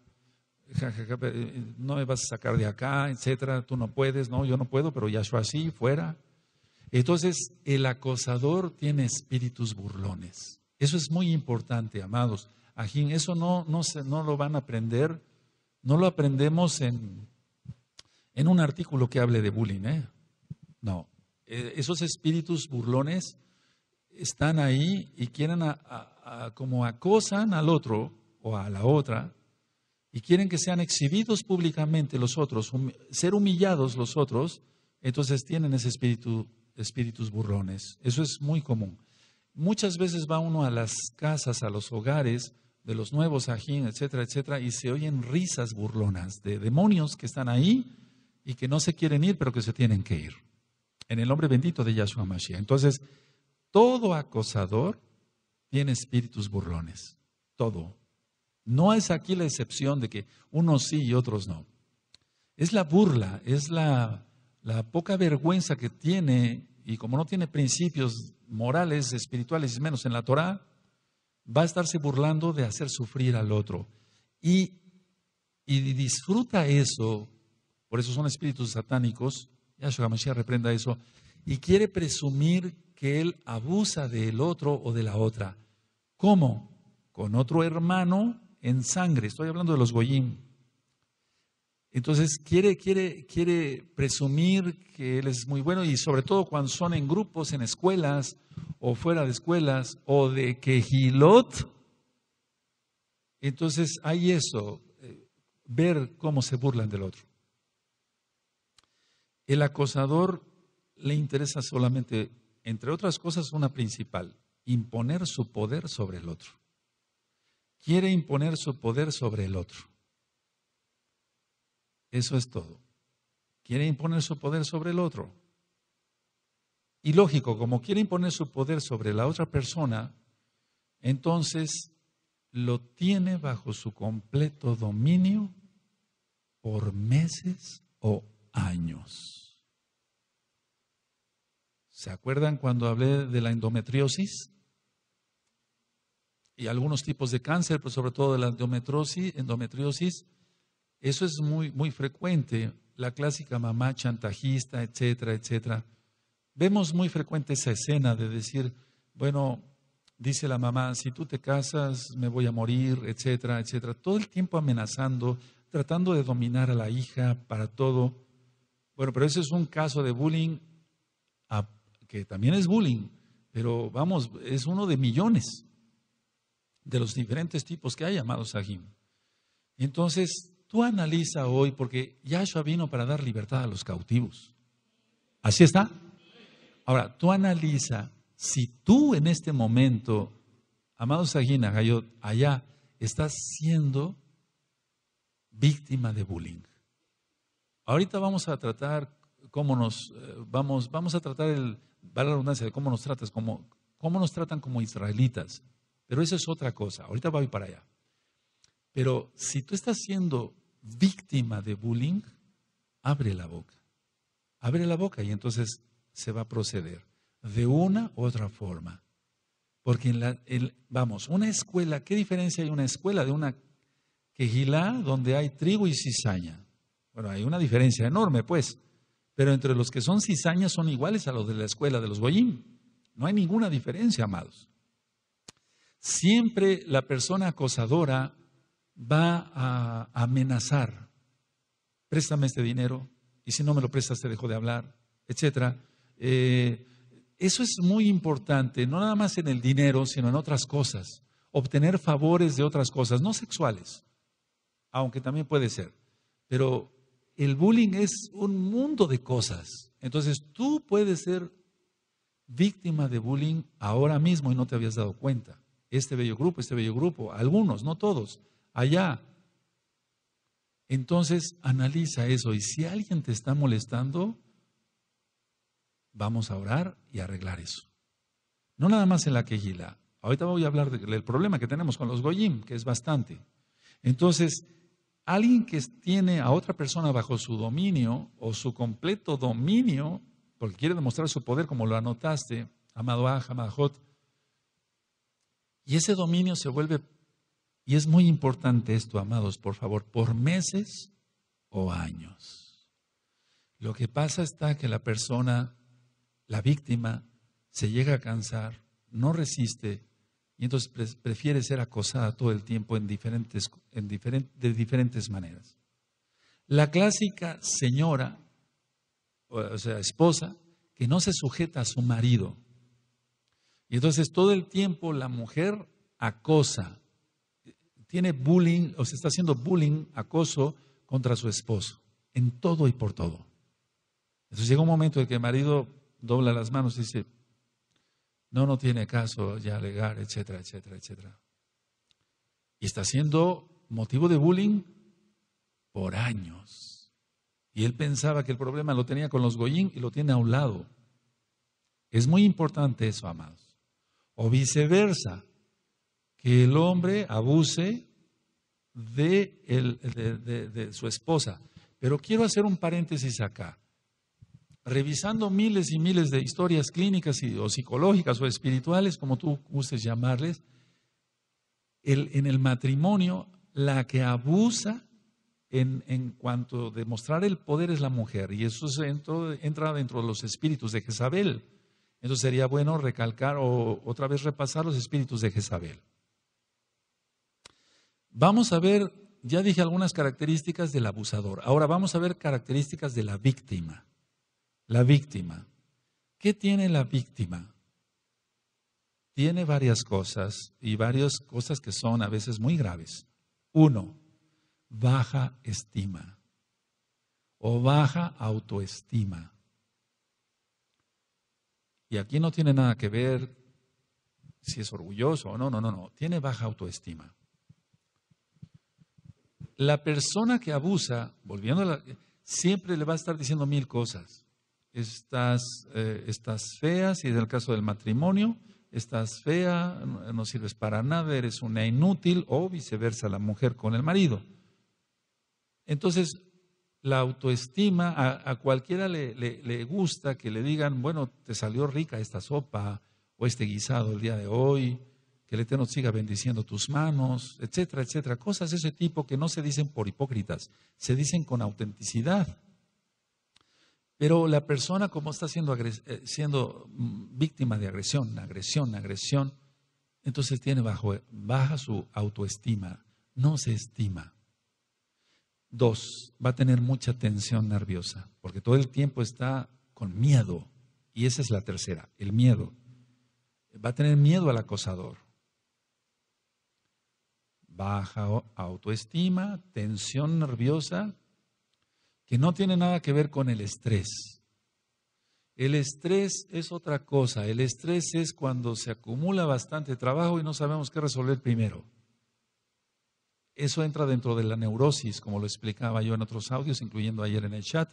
eh, no me vas a sacar de acá, etcétera, tú no puedes, no, yo no puedo, pero Yahshua así, fuera. Entonces, el acosador tiene espíritus burlones. Eso es muy importante, amados. eso no, lo van a aprender, no lo aprendemos en, un artículo que hable de bullying. ¿eh? No, e, esos espíritus burlones están ahí y quieren, como acosan al otro o a la otra, y quieren que sean exhibidos públicamente los otros, ser humillados los otros, entonces tienen ese espíritu espíritus burrones, Eso es muy común. Muchas veces va uno a las casas, a los hogares de los nuevos ajín, etcétera, etcétera, y se oyen risas burlonas de demonios que están ahí y que no se quieren ir, pero que se tienen que ir. En el nombre bendito de Yahshua Mashiach. Entonces, todo acosador tiene espíritus burlones. Todo. No es aquí la excepción de que unos sí y otros no. Es la burla, es la poca vergüenza que tiene y como no tiene principios morales, espirituales, menos en la Torah, va a estarse burlando de hacer sufrir al otro. Y, disfruta eso, por eso son espíritus satánicos, Yahshua reprenda eso, y quiere presumir que él abusa del otro o de la otra. ¿Cómo? Con otro hermano en sangre. Estoy hablando de los Goyim. Entonces quiere, quiere, quiere presumir que él es muy bueno y sobre todo cuando son en grupos, en escuelas o fuera de escuelas o de quejilot. Entonces hay eso, eh, ver cómo se burlan del otro. El acosador le interesa solamente, entre otras cosas, una principal, imponer su poder sobre el otro. Quiere imponer su poder sobre el otro. Eso es todo. Quiere imponer su poder sobre el otro. Y lógico, como quiere imponer su poder sobre la otra persona, entonces lo tiene bajo su completo dominio por meses o años. ¿Se acuerdan cuando hablé de la endometriosis? Y algunos tipos de cáncer, pero sobre todo de la endometriosis, endometriosis eso es muy, muy frecuente, la clásica mamá chantajista, etcétera, etcétera. Vemos muy frecuente esa escena de decir, bueno, dice la mamá, si tú te casas, me voy a morir, etcétera, etcétera. Todo el tiempo amenazando, tratando de dominar a la hija para todo. Bueno, pero ese es un caso de bullying que también es bullying, pero vamos, es uno de millones de los diferentes tipos que hay llamados Jim. Entonces, Tú analiza hoy, porque Yahshua vino para dar libertad a los cautivos. ¿Así está? Ahora, tú analiza si tú en este momento, amados Sagina, Gayot, allá, estás siendo víctima de bullying. Ahorita vamos a tratar cómo nos, eh, vamos, vamos a tratar el, va la de cómo nos tratas, cómo, cómo nos tratan como israelitas. Pero eso es otra cosa. Ahorita voy para allá. Pero si tú estás siendo víctima de bullying, abre la boca. Abre la boca y entonces se va a proceder de una u otra forma. Porque en la, vamos, una escuela, ¿qué diferencia hay una escuela de una quejilá donde hay trigo y cizaña? Bueno, hay una diferencia enorme, pues. Pero entre los que son cizañas son iguales a los de la escuela de los boyín No hay ninguna diferencia, amados. Siempre la persona acosadora va a amenazar, préstame este dinero y si no me lo prestas te dejo de hablar, etc. Eh, eso es muy importante, no nada más en el dinero, sino en otras cosas. Obtener favores de otras cosas, no sexuales, aunque también puede ser. Pero el bullying es un mundo de cosas. Entonces tú puedes ser víctima de bullying ahora mismo y no te habías dado cuenta. Este bello grupo, este bello grupo, algunos, no todos allá. Entonces analiza eso y si alguien te está molestando, vamos a orar y arreglar eso. No nada más en la quejila. Ahorita voy a hablar del problema que tenemos con los goyim, que es bastante. Entonces, alguien que tiene a otra persona bajo su dominio o su completo dominio, porque quiere demostrar su poder, como lo anotaste, amado Hamajot, y ese dominio se vuelve y es muy importante esto, amados, por favor, por meses o años. Lo que pasa está que la persona, la víctima, se llega a cansar, no resiste y entonces prefiere ser acosada todo el tiempo en diferentes, de diferentes maneras. La clásica señora, o sea, esposa, que no se sujeta a su marido. Y entonces todo el tiempo la mujer acosa, tiene bullying o se está haciendo bullying, acoso contra su esposo, en todo y por todo. Entonces llega un momento en que el marido dobla las manos y dice, no, no tiene caso ya alegar, etcétera, etcétera, etcétera. Y está siendo motivo de bullying por años. Y él pensaba que el problema lo tenía con los goyín y lo tiene a un lado. Es muy importante eso, amados. O viceversa, que el hombre abuse de, su esposa. Pero quiero hacer un paréntesis acá. Revisando miles y miles de historias clínicas o psicológicas o espirituales, como tú gustes llamarles, en el matrimonio, la que abusa en, cuanto a demostrar el poder es la mujer, y eso entra dentro de los espíritus de Jezabel. Entonces sería bueno recalcar o otra vez repasar los espíritus de Jezabel. Vamos a ver, ya dije algunas características del abusador. Ahora vamos a ver características de la víctima. La víctima. ¿Qué tiene la víctima? Tiene varias cosas y varias cosas que son a veces muy graves. Uno, baja estima o baja autoestima. Y aquí no tiene nada que ver si es orgulloso o no, no, no, no. Tiene baja autoestima. La persona que abusa, volviendo a la, siempre le va a estar diciendo mil cosas. Estás, eh, estás fea, si es el caso del matrimonio, estás fea, no, sirves para nada, eres una inútil, o viceversa, la mujer con el marido. Entonces, la autoestima, a, cualquiera le, gusta que le digan, bueno, te salió rica esta sopa o este guisado el día de hoy, que el Eterno siga bendiciendo tus manos, etcétera, etcétera. Cosas de ese tipo que no se dicen por hipócritas, se dicen con autenticidad. Pero la persona como está siendo, eh, siendo mm, víctima de agresión, agresión, agresión, entonces tiene baja su autoestima, no se estima. Dos, va a tener mucha tensión nerviosa, porque todo el tiempo está con miedo. Y esa es la tercera, el miedo. Va a tener miedo al acosador baja autoestima, tensión nerviosa, que no tiene nada que ver con el estrés. El estrés es otra cosa. El estrés es cuando se acumula bastante trabajo y no sabemos qué resolver primero. Eso entra dentro de la neurosis, como lo explicaba yo en otros audios, incluyendo ayer en el chat.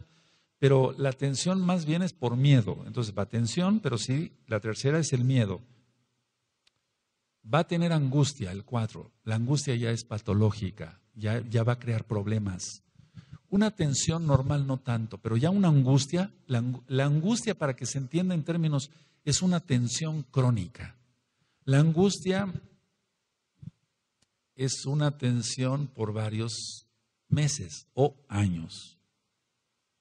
Pero la tensión más bien es por miedo. Entonces va tensión, pero sí, la tercera es el miedo va a tener angustia, el 4. La angustia ya es patológica, ya, va a crear problemas. Una tensión normal no tanto, pero ya una angustia, la, la, angustia para que se entienda en términos, es una tensión crónica. La angustia es una tensión por varios meses o años.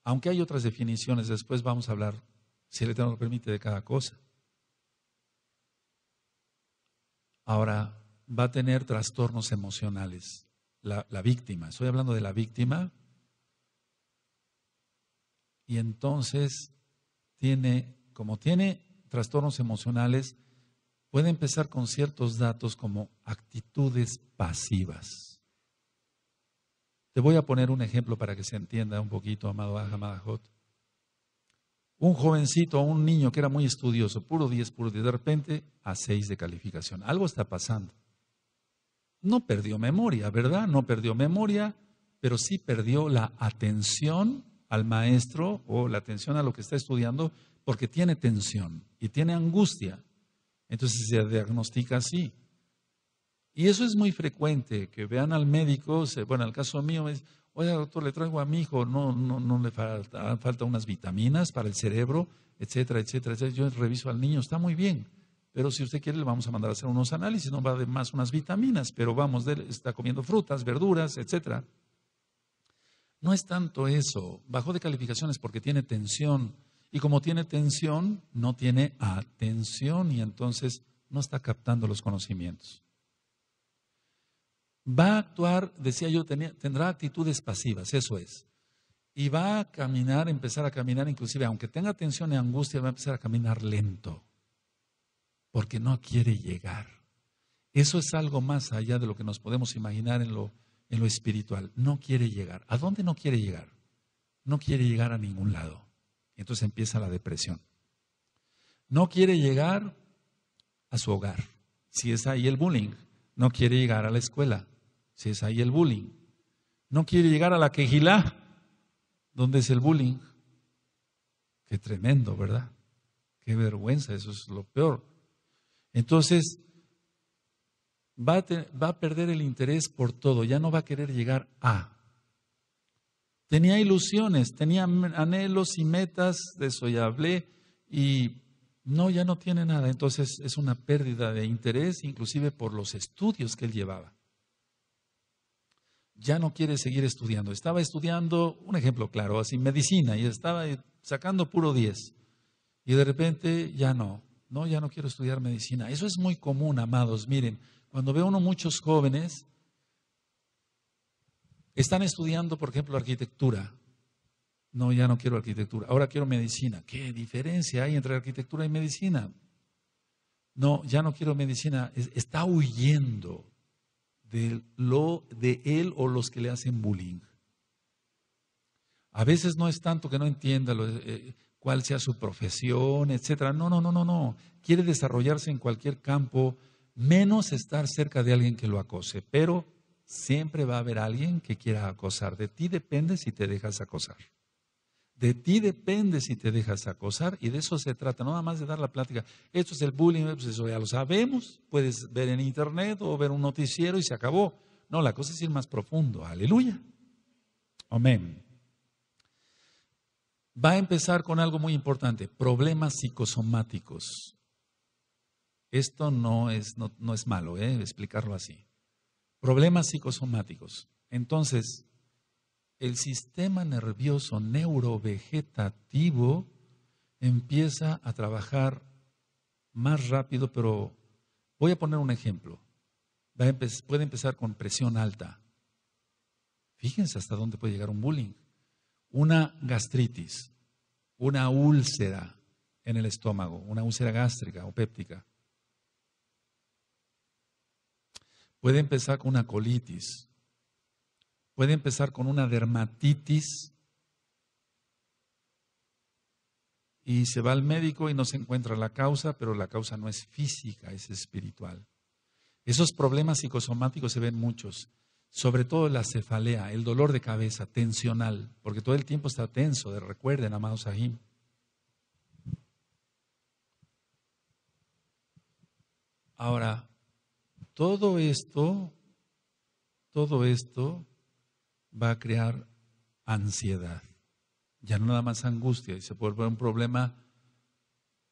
Aunque hay otras definiciones, después vamos a hablar, si el Eterno lo permite, de cada cosa. Ahora, va a tener trastornos emocionales. La, víctima, estoy hablando de la víctima. Y entonces tiene, como tiene trastornos emocionales, puede empezar con ciertos datos como actitudes pasivas. Te voy a poner un ejemplo para que se entienda un poquito, amado Ahamada un jovencito o un niño que era muy estudioso, puro 10, puro 10, de repente a 6 de calificación. Algo está pasando. No perdió memoria, ¿verdad? No perdió memoria, pero sí perdió la atención al maestro o la atención a lo que está estudiando porque tiene tensión y tiene angustia. Entonces se diagnostica así. Y eso es muy frecuente, que vean al médico, bueno, el caso mío es... Oiga, doctor, le traigo a mi hijo, no, no, no le ah, falta, unas vitaminas para el cerebro, etcétera, etcétera, etcétera. Yo reviso al niño, está muy bien. Pero si usted quiere, le vamos a mandar a hacer unos análisis, no va de más unas vitaminas, pero vamos, está comiendo frutas, verduras, etcétera. No es tanto eso. Bajó de calificaciones porque tiene tensión. Y como tiene tensión, no tiene atención y entonces no está captando los conocimientos. Va a actuar, decía yo, tendrá actitudes pasivas, eso es. Y va a caminar, empezar a caminar, inclusive, aunque tenga tensión y angustia, va a empezar a caminar lento, porque no quiere llegar. Eso es algo más allá de lo que nos podemos imaginar lo, en lo espiritual. No quiere llegar. ¿A dónde no quiere llegar? No quiere llegar a ningún lado. Entonces empieza la depresión. No quiere llegar a su hogar, si es ahí el bullying no quiere llegar a la escuela, si es ahí el bullying. No quiere llegar a la quejilá, donde es el bullying. Qué tremendo, ¿verdad? Qué vergüenza, eso es lo peor. Entonces, va a, perder el interés por todo, ya no va a querer llegar a. Tenía ilusiones, tenía anhelos y metas, de eso ya hablé, y no, ya no tiene nada. Entonces es una pérdida de interés, inclusive por los estudios que él llevaba. Ya no quiere seguir estudiando. Estaba estudiando, un ejemplo claro, así, medicina, y estaba sacando puro 10. Y de repente ya no, no, ya no quiero estudiar medicina. Eso es muy común, amados. Miren, cuando ve uno muchos jóvenes, están estudiando, por ejemplo, arquitectura, no, ya no quiero arquitectura, ahora quiero medicina. ¿Qué diferencia hay entre arquitectura y medicina? No, ya no quiero medicina, está huyendo de, lo, de él o los que le hacen bullying. A veces no es tanto que no entienda eh, cuál sea su profesión, etcétera. No, no, no, no, no. Quiere desarrollarse en cualquier campo, menos estar cerca de alguien que lo acose. Pero siempre va a haber alguien que quiera acosar. De ti depende si te dejas acosar. De ti depende si te dejas acosar y de eso se trata, no nada más de dar la plática. Esto es el bullying, pues eso ya lo sabemos, puedes ver en internet o ver un noticiero y se acabó. No, la cosa es ir más profundo. Aleluya. Amén. Va a empezar con algo muy importante, problemas psicosomáticos. Esto no es, no es malo, ¿eh? explicarlo así. Problemas psicosomáticos. Entonces, el sistema nervioso neurovegetativo empieza a trabajar más rápido, pero voy a poner un ejemplo. Puede empezar con presión alta. Fíjense hasta dónde puede llegar un bullying. Una gastritis, una úlcera en el estómago, una úlcera gástrica o péptica. Puede empezar con una colitis, puede empezar con una dermatitis y se va al médico y no se encuentra la causa, pero la causa no es física, es espiritual. Esos problemas psicosomáticos se ven muchos, sobre todo la cefalea, el dolor de cabeza tensional, porque todo el tiempo está tenso, de recuerden, amados Sahim. Ahora, todo esto, todo esto va a crear ansiedad. Ya no nada más angustia, y se vuelve un problema,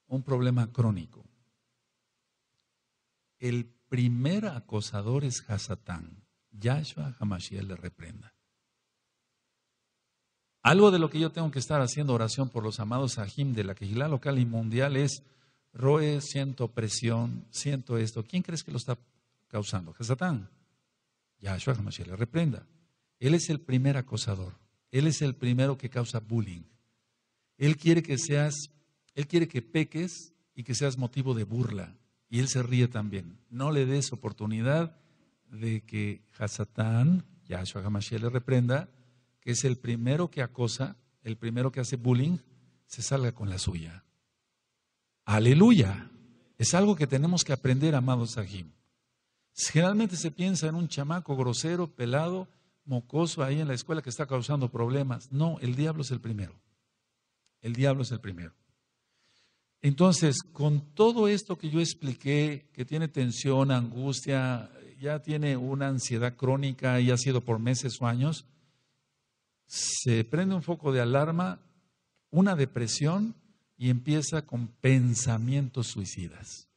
un problema crónico. El primer acosador es Hasatán. Yahshua Hamashiel le reprenda. Algo de lo que yo tengo que estar haciendo oración por los amados Ajim de la Quejilá local y mundial es Roe, siento presión, siento esto. ¿Quién crees que lo está causando? Hasatán. Yahshua Hamashiel le reprenda. Él es el primer acosador. Él es el primero que causa bullying. Él quiere que seas, él quiere que peques y que seas motivo de burla. Y él se ríe también. No le des oportunidad de que Hasatán, Yahshua Hamashiach le reprenda, que es el primero que acosa, el primero que hace bullying, se salga con la suya. Aleluya. Es algo que tenemos que aprender, amados Sahim. Generalmente se piensa en un chamaco grosero, pelado, mocoso ahí en la escuela que está causando problemas. No, el diablo es el primero. El diablo es el primero. Entonces, con todo esto que yo expliqué, que tiene tensión, angustia, ya tiene una ansiedad crónica y ha sido por meses o años, se prende un foco de alarma, una depresión y empieza con pensamientos suicidas.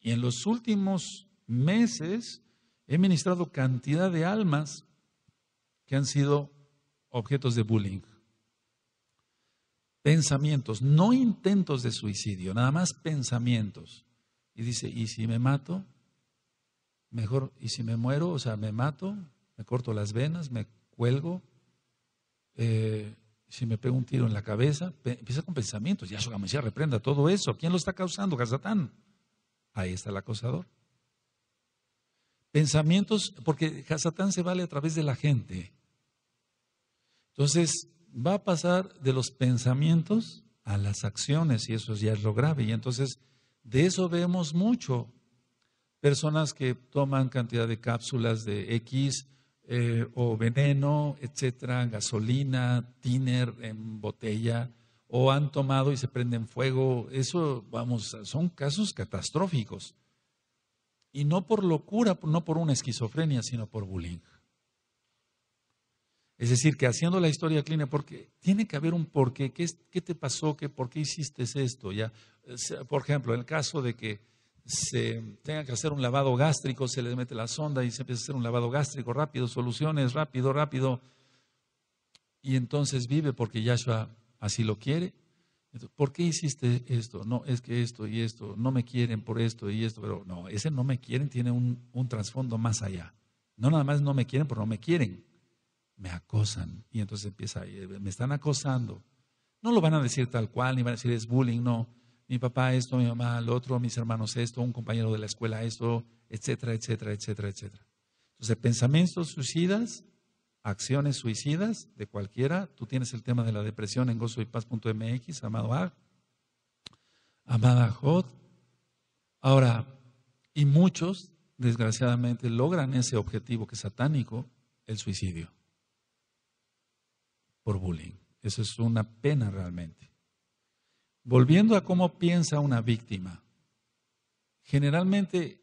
Y en los últimos meses he ministrado cantidad de almas que han sido objetos de bullying. Pensamientos, no intentos de suicidio, nada más pensamientos. Y dice, ¿y si me mato? Mejor, ¿y si me muero? O sea, me mato, me corto las venas, me cuelgo, eh, si me pego un tiro en la cabeza, empieza con pensamientos. Ya su reprenda todo eso. ¿Quién lo está causando? Gazatán. Ahí está el acosador. Pensamientos, porque Hasatán se vale a través de la gente. Entonces, va a pasar de los pensamientos a las acciones, y eso ya es lo grave. Y entonces, de eso vemos mucho. Personas que toman cantidad de cápsulas de X eh, o veneno, etcétera, gasolina, tiner en botella, o han tomado y se prenden fuego. Eso, vamos, son casos catastróficos. Y no por locura, no por una esquizofrenia, sino por bullying. Es decir, que haciendo la historia clínica, porque tiene que haber un porqué, qué, qué te pasó, por qué hiciste esto. Ya, por ejemplo, en el caso de que se tenga que hacer un lavado gástrico, se le mete la sonda y se empieza a hacer un lavado gástrico rápido, soluciones rápido, rápido. Y entonces vive porque Yahshua así lo quiere ¿Por qué hiciste esto? No, es que esto y esto, no me quieren por esto y esto, pero no, ese no me quieren tiene un, trasfondo más allá. No nada más no me quieren, por no me quieren. Me acosan. Y entonces empieza, eh, me están acosando. No lo van a decir tal cual, ni van a decir es bullying, no. Mi papá esto, mi mamá lo otro, mis hermanos esto, un compañero de la escuela esto, etcétera, etcétera, etcétera, etcétera. Entonces, pensamientos suicidas acciones suicidas de cualquiera. Tú tienes el tema de la depresión en gozoypaz.mx, amado Ag, amada Jod. Ahora, y muchos, desgraciadamente, logran ese objetivo que es satánico, el suicidio, por bullying. Eso es una pena realmente. Volviendo a cómo piensa una víctima, generalmente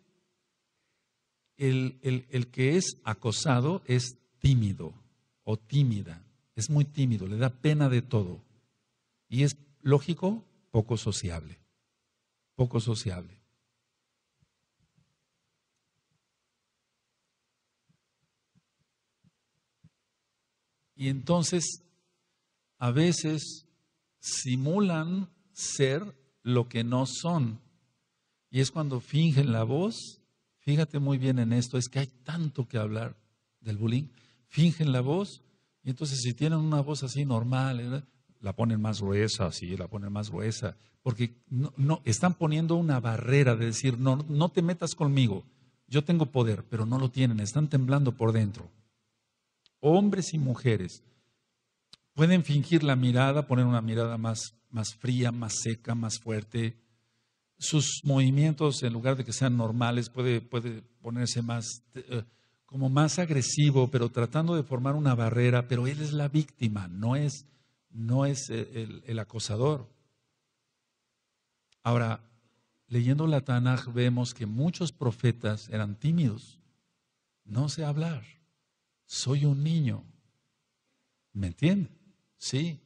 el, el que es acosado es tímido o tímida, es muy tímido, le da pena de todo. Y es lógico, poco sociable, poco sociable. Y entonces, a veces simulan ser lo que no son. Y es cuando fingen la voz. Fíjate muy bien en esto, es que hay tanto que hablar del bullying fingen la voz y entonces si tienen una voz así normal, eh, la ponen más gruesa, así, la ponen más gruesa, porque no, están poniendo una barrera de decir, no, no te metas conmigo, yo tengo poder, pero no lo tienen, están temblando por dentro. Hombres y mujeres pueden fingir la mirada, poner una mirada más, fría, más seca, más fuerte. Sus movimientos, en lugar de que sean normales, puede, ponerse más... Eh, como más agresivo, pero tratando de formar una barrera, pero él es la víctima, no es, no es eh, el, acosador. Ahora, leyendo la Tanaj vemos que muchos profetas eran tímidos. No sé hablar. Soy un niño. ¿Me entiende? Sí.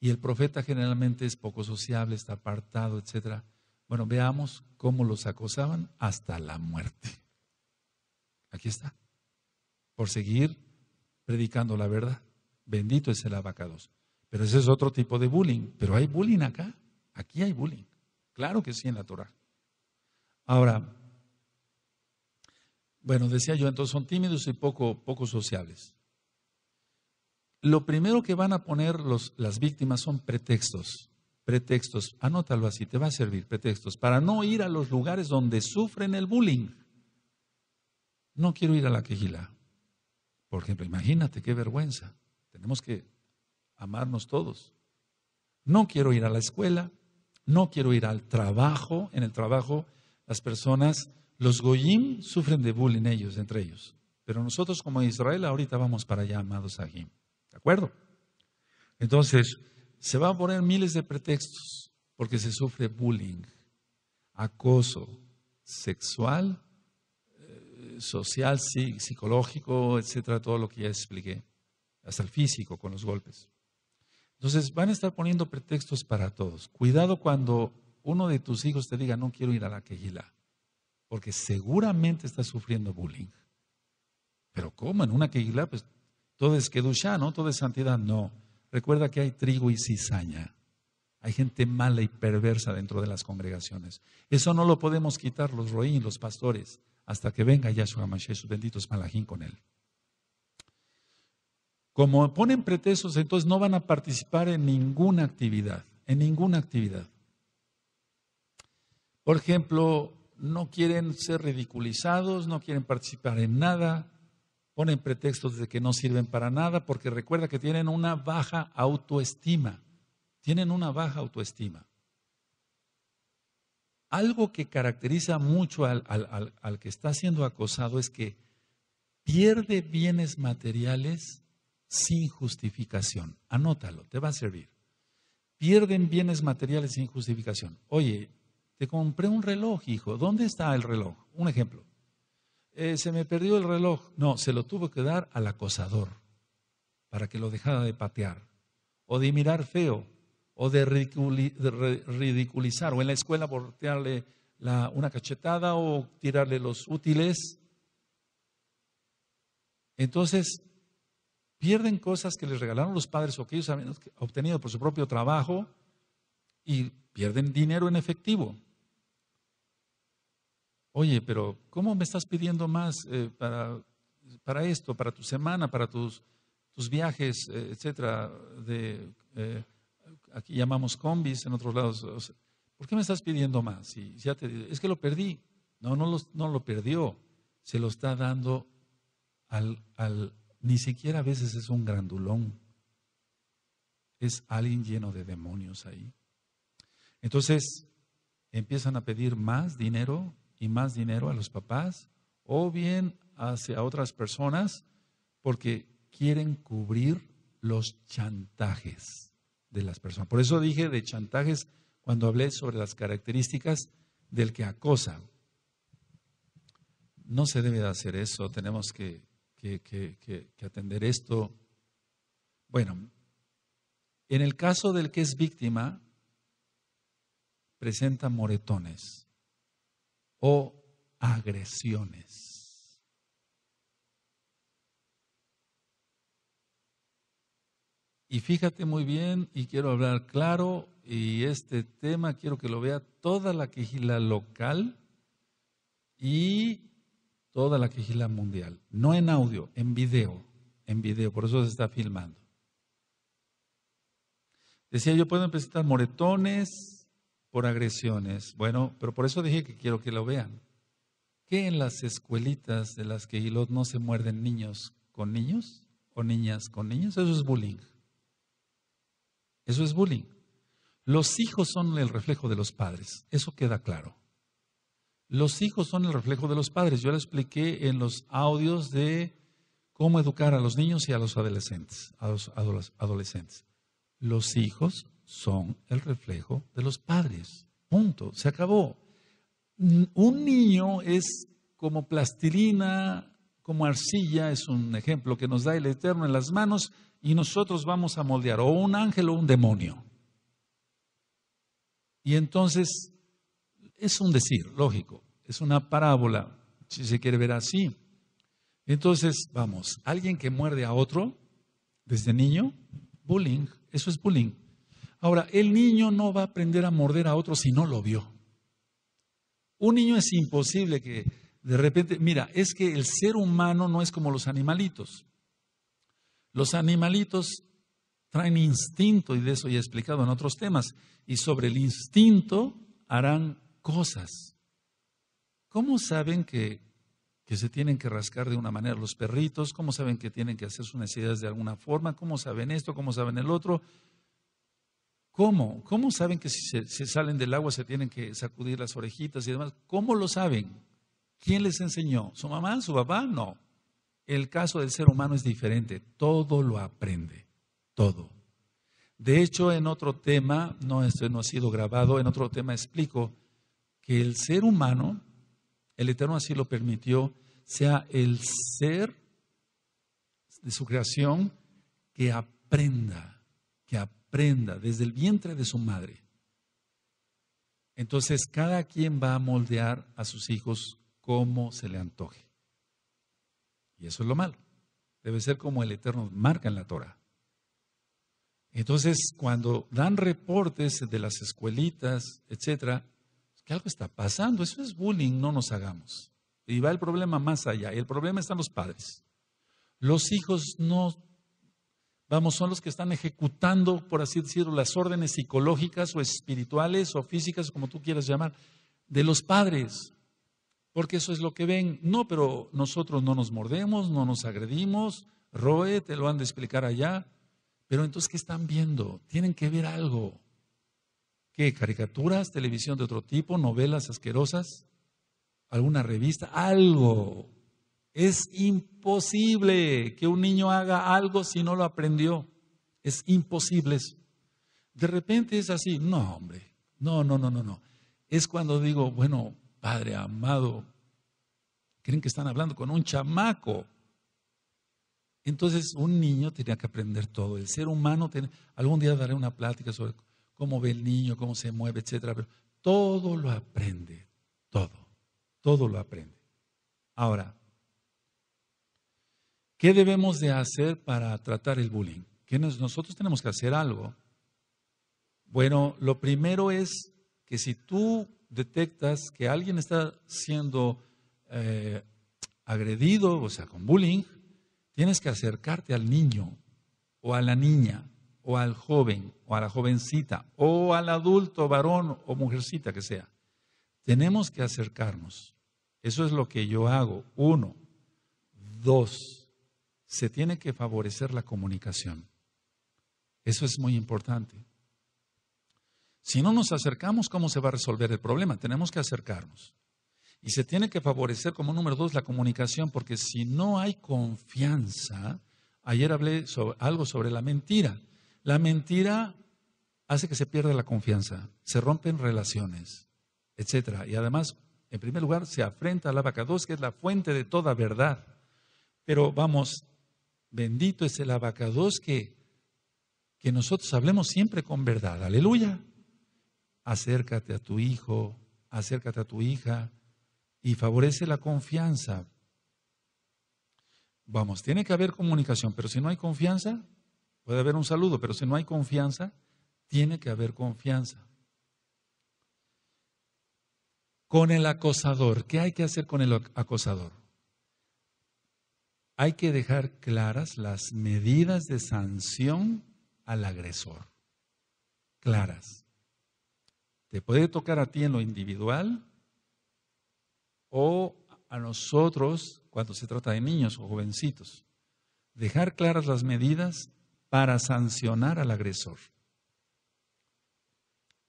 Y el profeta generalmente es poco sociable, está apartado, etc. Bueno, veamos cómo los acosaban hasta la muerte. Aquí está. Por seguir predicando la verdad. Bendito es el abacados. Pero ese es otro tipo de bullying. Pero hay bullying acá. Aquí hay bullying. Claro que sí en la Torah. Ahora, bueno, decía yo, entonces son tímidos y poco, poco sociables. Lo primero que van a poner los, las víctimas son pretextos. Pretextos, anótalo así, te va a servir, pretextos, para no ir a los lugares donde sufren el bullying no quiero ir a la quejila. Por ejemplo, imagínate qué vergüenza. Tenemos que amarnos todos. No quiero ir a la escuela, no quiero ir al trabajo. En el trabajo, las personas, los goyim sufren de bullying ellos, entre ellos. Pero nosotros como Israel ahorita vamos para allá, amados Jim. ¿De acuerdo? Entonces, se van a poner miles de pretextos porque se sufre bullying, acoso sexual social, psicológico, etcétera, todo lo que ya expliqué, hasta el físico con los golpes. Entonces van a estar poniendo pretextos para todos. Cuidado cuando uno de tus hijos te diga, no quiero ir a la quejila, porque seguramente está sufriendo bullying. Pero ¿cómo? En una quejila, pues todo es kedushá, ¿no? Todo es santidad, no. Recuerda que hay trigo y cizaña. Hay gente mala y perversa dentro de las congregaciones. Eso no lo podemos quitar los roín, los pastores hasta que venga Yahshua Mashiach, sus benditos Malajín con él. Como ponen pretextos, entonces no van a participar en ninguna actividad, en ninguna actividad. Por ejemplo, no quieren ser ridiculizados, no quieren participar en nada, ponen pretextos de que no sirven para nada, porque recuerda que tienen una baja autoestima, tienen una baja autoestima algo que caracteriza mucho al, que está siendo acosado es que pierde bienes materiales sin justificación. Anótalo, te va a servir. Pierden bienes materiales sin justificación. Oye, te compré un reloj, hijo. ¿Dónde está el reloj? Un ejemplo. Eh, se me perdió el reloj. No, se lo tuvo que dar al acosador para que lo dejara de patear o de mirar feo o de, ridiculizar, o en la escuela voltearle la, una cachetada o tirarle los útiles. Entonces, pierden cosas que les regalaron los padres o que ellos habían obtenido por su propio trabajo y pierden dinero en efectivo. Oye, pero ¿cómo me estás pidiendo más eh, para, para, esto, para tu semana, para tus, tus viajes, eh, etcétera, de eh, aquí llamamos combis, en otros lados. ¿Por qué me estás pidiendo más? ya te, es que lo perdí. No, no lo, no lo perdió. Se lo está dando al, al. Ni siquiera a veces es un grandulón. Es alguien lleno de demonios ahí. Entonces, empiezan a pedir más dinero y más dinero a los papás o bien hacia otras personas porque quieren cubrir los chantajes de las personas. Por eso dije de chantajes cuando hablé sobre las características del que acosa. No se debe de hacer eso, tenemos que atender esto. Bueno, en el caso del que es víctima, presenta moretones o agresiones. Y fíjate muy bien, y quiero hablar claro, y este tema quiero que lo vea toda la quejila local y toda la quejila mundial. No en audio, en video, en video, por eso se está filmando. Decía yo, puedo presentar moretones por agresiones. Bueno, pero por eso dije que quiero que lo vean. ¿Qué en las escuelitas de las quejilot no se muerden niños con niños o niñas con niños? Eso es bullying. Eso es bullying. Los hijos son el reflejo de los padres, eso queda claro. Los hijos son el reflejo de los padres. Yo lo expliqué en los audios de cómo educar a los niños y a los adolescentes. A los adolescentes. Los hijos son el reflejo de los padres. Punto. Se acabó. Un niño es como plastilina, como arcilla, es un ejemplo que nos da el Eterno en las manos y nosotros vamos a moldear o un ángel o un demonio. Y entonces, es un decir, lógico, es una parábola, si se quiere ver así. Entonces, vamos, alguien que muerde a otro desde niño, bullying, eso es bullying. Ahora, el niño no va a aprender a morder a otro si no lo vio. Un niño es imposible que de repente, mira, es que el ser humano no es como los animalitos. Los animalitos traen instinto y de eso ya he explicado en otros temas. Y sobre el instinto harán cosas. ¿Cómo saben que, que se tienen que rascar de una manera los perritos? ¿Cómo saben que tienen que hacer sus necesidades de alguna forma? ¿Cómo saben esto? ¿Cómo saben el otro? ¿Cómo? ¿Cómo saben que si se, se salen del agua se tienen que sacudir las orejitas y demás? ¿Cómo lo saben? ¿Quién les enseñó? ¿Su mamá? ¿Su papá? No. El caso del ser humano es diferente, todo lo aprende, todo. De hecho, en otro tema, no, esto no ha sido grabado, en otro tema explico que el ser humano, el Eterno así lo permitió, sea el ser de su creación que aprenda, que aprenda desde el vientre de su madre. Entonces, cada quien va a moldear a sus hijos como se le antoje. Y eso es lo malo. Debe ser como el Eterno marca en la Torah. Entonces, cuando dan reportes de las escuelitas, etcétera, que algo está pasando, eso es bullying, no nos hagamos. Y va el problema más allá. el problema están los padres. Los hijos no, vamos, son los que están ejecutando, por así decirlo, las órdenes psicológicas o espirituales o físicas, como tú quieras llamar, de los padres porque eso es lo que ven. No, pero nosotros no nos mordemos, no nos agredimos. Roe, te lo han de explicar allá. Pero entonces, ¿qué están viendo? Tienen que ver algo. ¿Qué? ¿Caricaturas, televisión de otro tipo, novelas asquerosas? ¿Alguna revista? Algo. Es imposible que un niño haga algo si no lo aprendió. Es imposible eso. De repente es así. No, hombre. No, no, no, no, no. Es cuando digo, bueno, Padre amado, creen que están hablando con un chamaco. Entonces un niño tenía que aprender todo. El ser humano, algún día daré una plática sobre cómo ve el niño, cómo se mueve, etcétera. Pero todo lo aprende, todo, todo lo aprende. Ahora, ¿qué debemos de hacer para tratar el bullying? ¿Qué nosotros tenemos que hacer algo. Bueno, lo primero es que si tú detectas que alguien está siendo eh, agredido, o sea, con bullying, tienes que acercarte al niño o a la niña o al joven o a la jovencita o al adulto, varón o mujercita que sea. Tenemos que acercarnos. Eso es lo que yo hago. Uno. Dos. Se tiene que favorecer la comunicación. Eso es muy importante. Si no nos acercamos, ¿cómo se va a resolver el problema? Tenemos que acercarnos. Y se tiene que favorecer como número dos la comunicación, porque si no hay confianza, ayer hablé algo sobre la mentira. La mentira hace que se pierda la confianza, se rompen relaciones, etcétera. Y además, en primer lugar, se afrenta al la que es la fuente de toda verdad. Pero vamos, bendito es el abacados que, que nosotros hablemos siempre con verdad. Aleluya acércate a tu hijo, acércate a tu hija y favorece la confianza. Vamos, tiene que haber comunicación, pero si no hay confianza, puede haber un saludo, pero si no hay confianza, tiene que haber confianza. Con el acosador, ¿qué hay que hacer con el acosador? Hay que dejar claras las medidas de sanción al agresor. Claras. Te puede tocar a ti en lo individual o a nosotros cuando se trata de niños o jovencitos. Dejar claras las medidas para sancionar al agresor.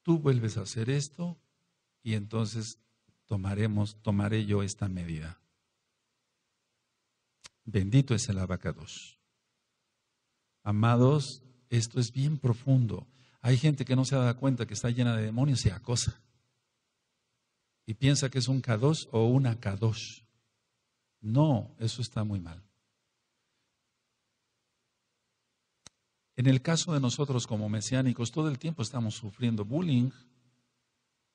Tú vuelves a hacer esto y entonces tomaremos, tomaré yo esta medida. Bendito es el abacados. Amados, esto es bien profundo. Hay gente que no se da cuenta que está llena de demonios y acosa. Y piensa que es un k o una k No, eso está muy mal. En el caso de nosotros como mesiánicos, todo el tiempo estamos sufriendo bullying,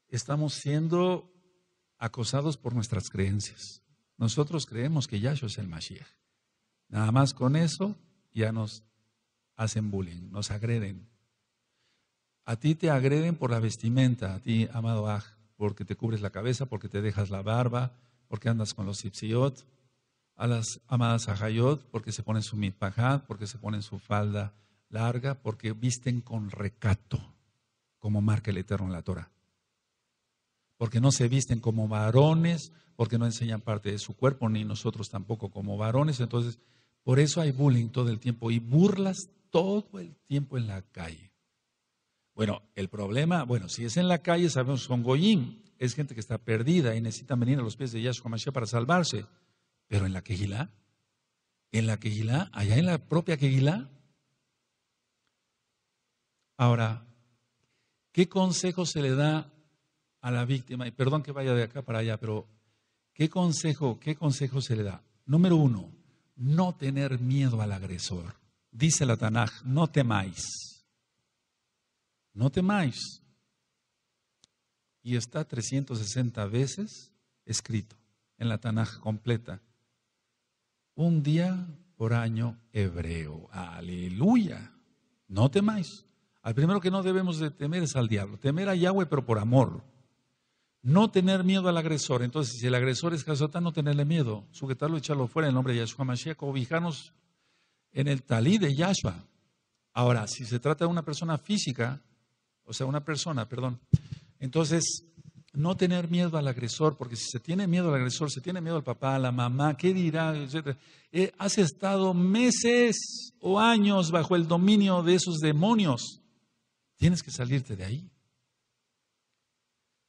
estamos siendo acosados por nuestras creencias. Nosotros creemos que Yahshua es el Mashiach. Nada más con eso ya nos hacen bullying, nos agreden. A ti te agreden por la vestimenta, a ti, amado Aj, porque te cubres la cabeza, porque te dejas la barba, porque andas con los ipsiot. a las amadas Ajayot, porque se ponen su mitpajat, porque se ponen su falda larga, porque visten con recato, como marca el Eterno en la Torah. Porque no se visten como varones, porque no enseñan parte de su cuerpo, ni nosotros tampoco como varones. Entonces, por eso hay bullying todo el tiempo y burlas todo el tiempo en la calle. Bueno, el problema, bueno, si es en la calle, sabemos con son es gente que está perdida y necesitan venir a los pies de Yahshua Mashiach para salvarse. Pero en la Kejilá, en la Kejilá, allá en la propia Kejilá. Ahora, ¿qué consejo se le da a la víctima? Y perdón que vaya de acá para allá, pero ¿qué consejo, qué consejo se le da? Número uno, no tener miedo al agresor. Dice la Tanaj, no temáis no temáis. Y está 360 veces escrito en la Tanaj completa. Un día por año hebreo. Aleluya. No temáis. Al primero que no debemos de temer es al diablo. Temer a Yahweh, pero por amor. No tener miedo al agresor. Entonces, si el agresor es Jazotán, no tenerle miedo. Sujetarlo y echarlo fuera en el nombre de Yahshua Mashiach. Cobijarnos en el talí de Yahshua. Ahora, si se trata de una persona física, o sea, una persona, perdón. Entonces, no tener miedo al agresor, porque si se tiene miedo al agresor, se tiene miedo al papá, a la mamá, ¿qué dirá? Etcétera. Eh, has estado meses o años bajo el dominio de esos demonios. Tienes que salirte de ahí.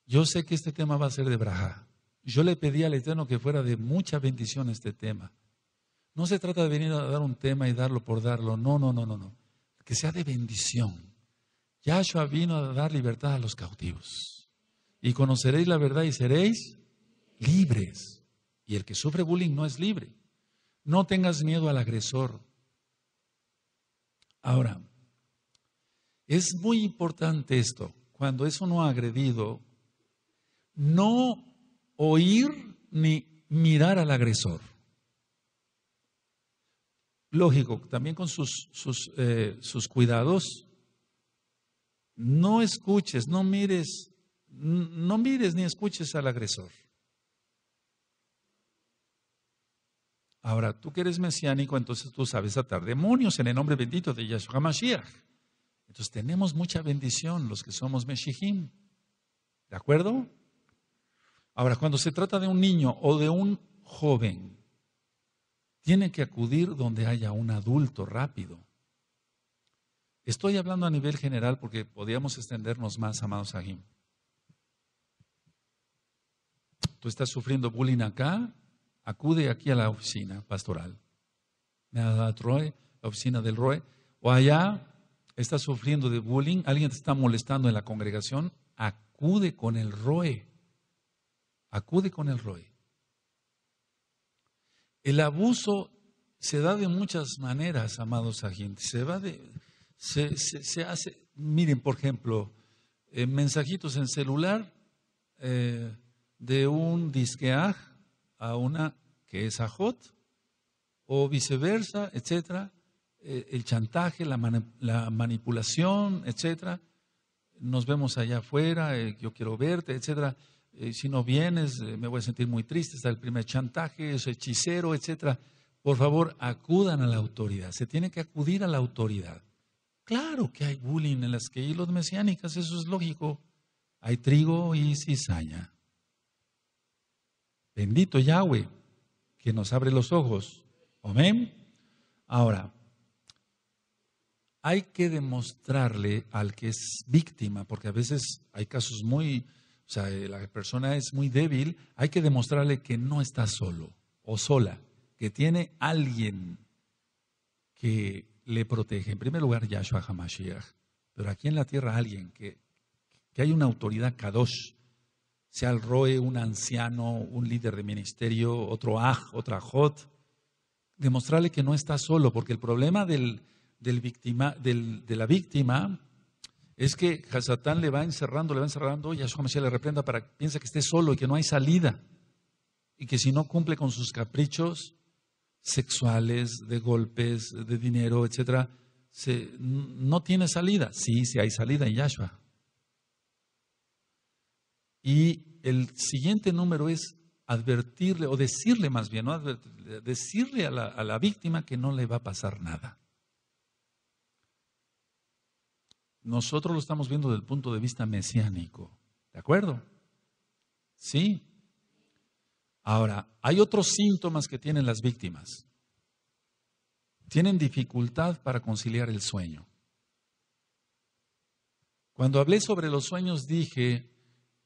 Yo sé que este tema va a ser de braja. Yo le pedí al Eterno que fuera de mucha bendición este tema. No se trata de venir a dar un tema y darlo por darlo. No, no, no, no, no. Que sea de bendición. Yahshua vino a dar libertad a los cautivos. Y conoceréis la verdad y seréis libres. Y el que sufre bullying no es libre. No tengas miedo al agresor. Ahora, es muy importante esto. Cuando eso no ha agredido, no oír ni mirar al agresor. Lógico, también con sus, sus eh, cuidados, no escuches, no mires, no mires ni escuches al agresor. Ahora, tú que eres mesiánico, entonces tú sabes atar demonios en el nombre bendito de Yahshua Mashiach. Entonces tenemos mucha bendición los que somos Meshihim. ¿De acuerdo? Ahora, cuando se trata de un niño o de un joven, tiene que acudir donde haya un adulto rápido. Estoy hablando a nivel general porque podíamos extendernos más, amados Jim. Tú estás sufriendo bullying acá, acude aquí a la oficina pastoral, la oficina del ROE, o allá estás sufriendo de bullying, alguien te está molestando en la congregación, acude con el ROE, acude con el ROE. El abuso se da de muchas maneras, amados agentes. Se va de, se, hace, miren, por ejemplo, eh, mensajitos en celular eh, de un disqueaj a una que es ajot o viceversa, etcétera, eh, el chantaje, la, manipulación, etcétera. Nos vemos allá afuera, yo quiero verte, etcétera. si no vienes, me voy a sentir muy triste. Está el primer chantaje, es hechicero, etcétera. Por favor, acudan a la autoridad. Se tiene que acudir a la autoridad. Claro que hay bullying en las que hay los mesiánicas, eso es lógico. Hay trigo y cizaña. Bendito Yahweh, que nos abre los ojos. Amén. Ahora, hay que demostrarle al que es víctima, porque a veces hay casos muy, o sea, eh, la persona es muy débil, hay que demostrarle que no está solo o sola, que tiene alguien que le protege, en primer lugar, Yahshua HaMashiach, pero aquí en la tierra alguien que, que hay una autoridad Kadosh, sea el Roe, un anciano, un líder de ministerio, otro Aj, otra Jot, demostrarle que no está solo, porque el problema del, de la víctima es que Hasatán le va encerrando, le va encerrando, y Yahshua HaMashiach le reprenda para piensa que esté solo y que no hay salida, y que si no cumple con sus caprichos, sexuales, de golpes, de dinero, etcétera, se, no tiene salida. Sí, sí hay salida en Yahshua. Y el siguiente número es advertirle, o decirle más bien, no decirle a la, a la víctima que no le va a pasar nada. Nosotros lo estamos viendo desde el punto de vista mesiánico. ¿De acuerdo? Sí, Ahora, hay otros síntomas que tienen las víctimas. Tienen dificultad para conciliar el sueño. Cuando hablé sobre los sueños dije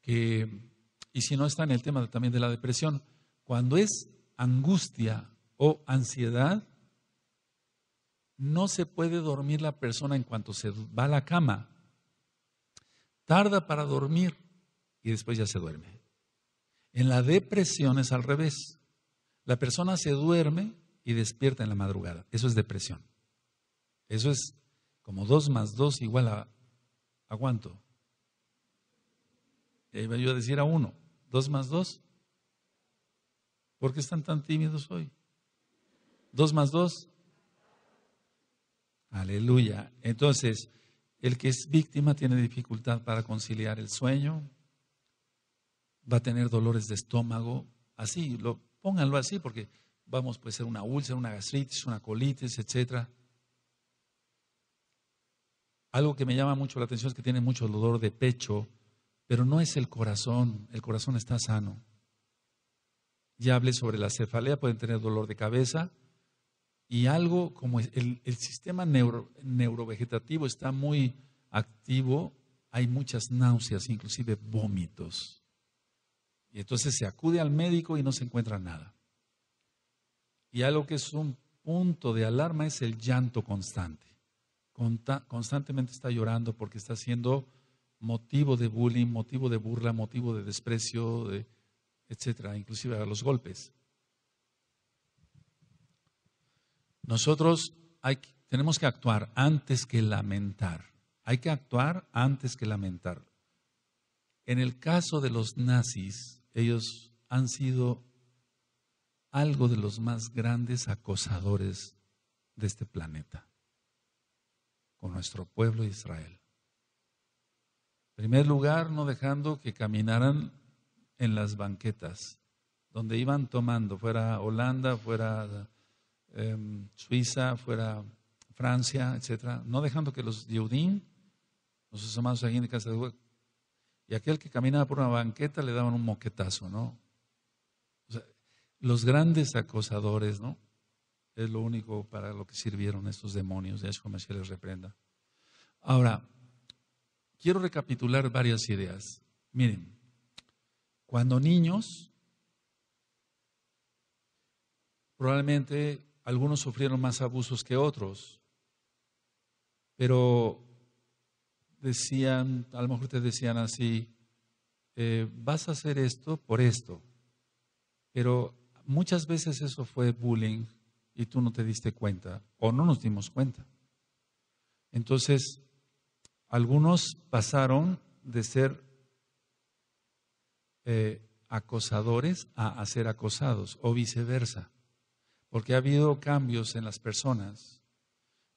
que, y si no está en el tema también de la depresión, cuando es angustia o ansiedad, no se puede dormir la persona en cuanto se va a la cama. Tarda para dormir y después ya se duerme. En la depresión es al revés. La persona se duerme y despierta en la madrugada. Eso es depresión. Eso es como dos más dos igual a, ¿a cuánto? Eh, iba yo a decir a uno, ¿dos más dos? ¿Por qué están tan tímidos hoy? ¿Dos más dos? Aleluya. Entonces, el que es víctima tiene dificultad para conciliar el sueño, va a tener dolores de estómago, así, lo, pónganlo así porque vamos, puede ser una úlcera, una gastritis, una colitis, etc. Algo que me llama mucho la atención es que tiene mucho dolor de pecho, pero no es el corazón, el corazón está sano. Ya hablé sobre la cefalea, pueden tener dolor de cabeza y algo como el, sistema neurovegetativo está muy activo, hay muchas náuseas, inclusive vómitos. Y entonces se acude al médico y no se encuentra nada. Y algo que es un punto de alarma es el llanto constante. Constantemente está llorando porque está siendo motivo de bullying, motivo de burla, motivo de desprecio, de, etcétera, inclusive a los golpes. Nosotros tenemos que actuar antes que lamentar. Hay que actuar antes que lamentar. En el caso de los nazis, ellos han sido algo de los más grandes acosadores de este planeta, con nuestro pueblo Israel. En primer lugar, no dejando que caminaran en las banquetas, donde iban tomando, fuera Holanda, fuera em, Suiza, fuera Francia, etcétera, no dejando que los Yehudim, nuestros hermanos aquí en casa de y aquel que caminaba por una banqueta le daban un moquetazo, ¿no? los grandes acosadores, ¿no? Es lo único para lo que sirvieron estos demonios, de como se les reprenda. Ahora, quiero recapitular varias ideas. Miren, cuando niños, probablemente algunos sufrieron más abusos que otros, pero decían, a lo mejor te decían así, eh, vas a hacer esto por esto, pero muchas veces eso fue bullying y tú no te diste cuenta o no nos dimos cuenta. Entonces, algunos pasaron de ser eh, acosadores a ser acosados o viceversa, porque ha habido cambios en las personas.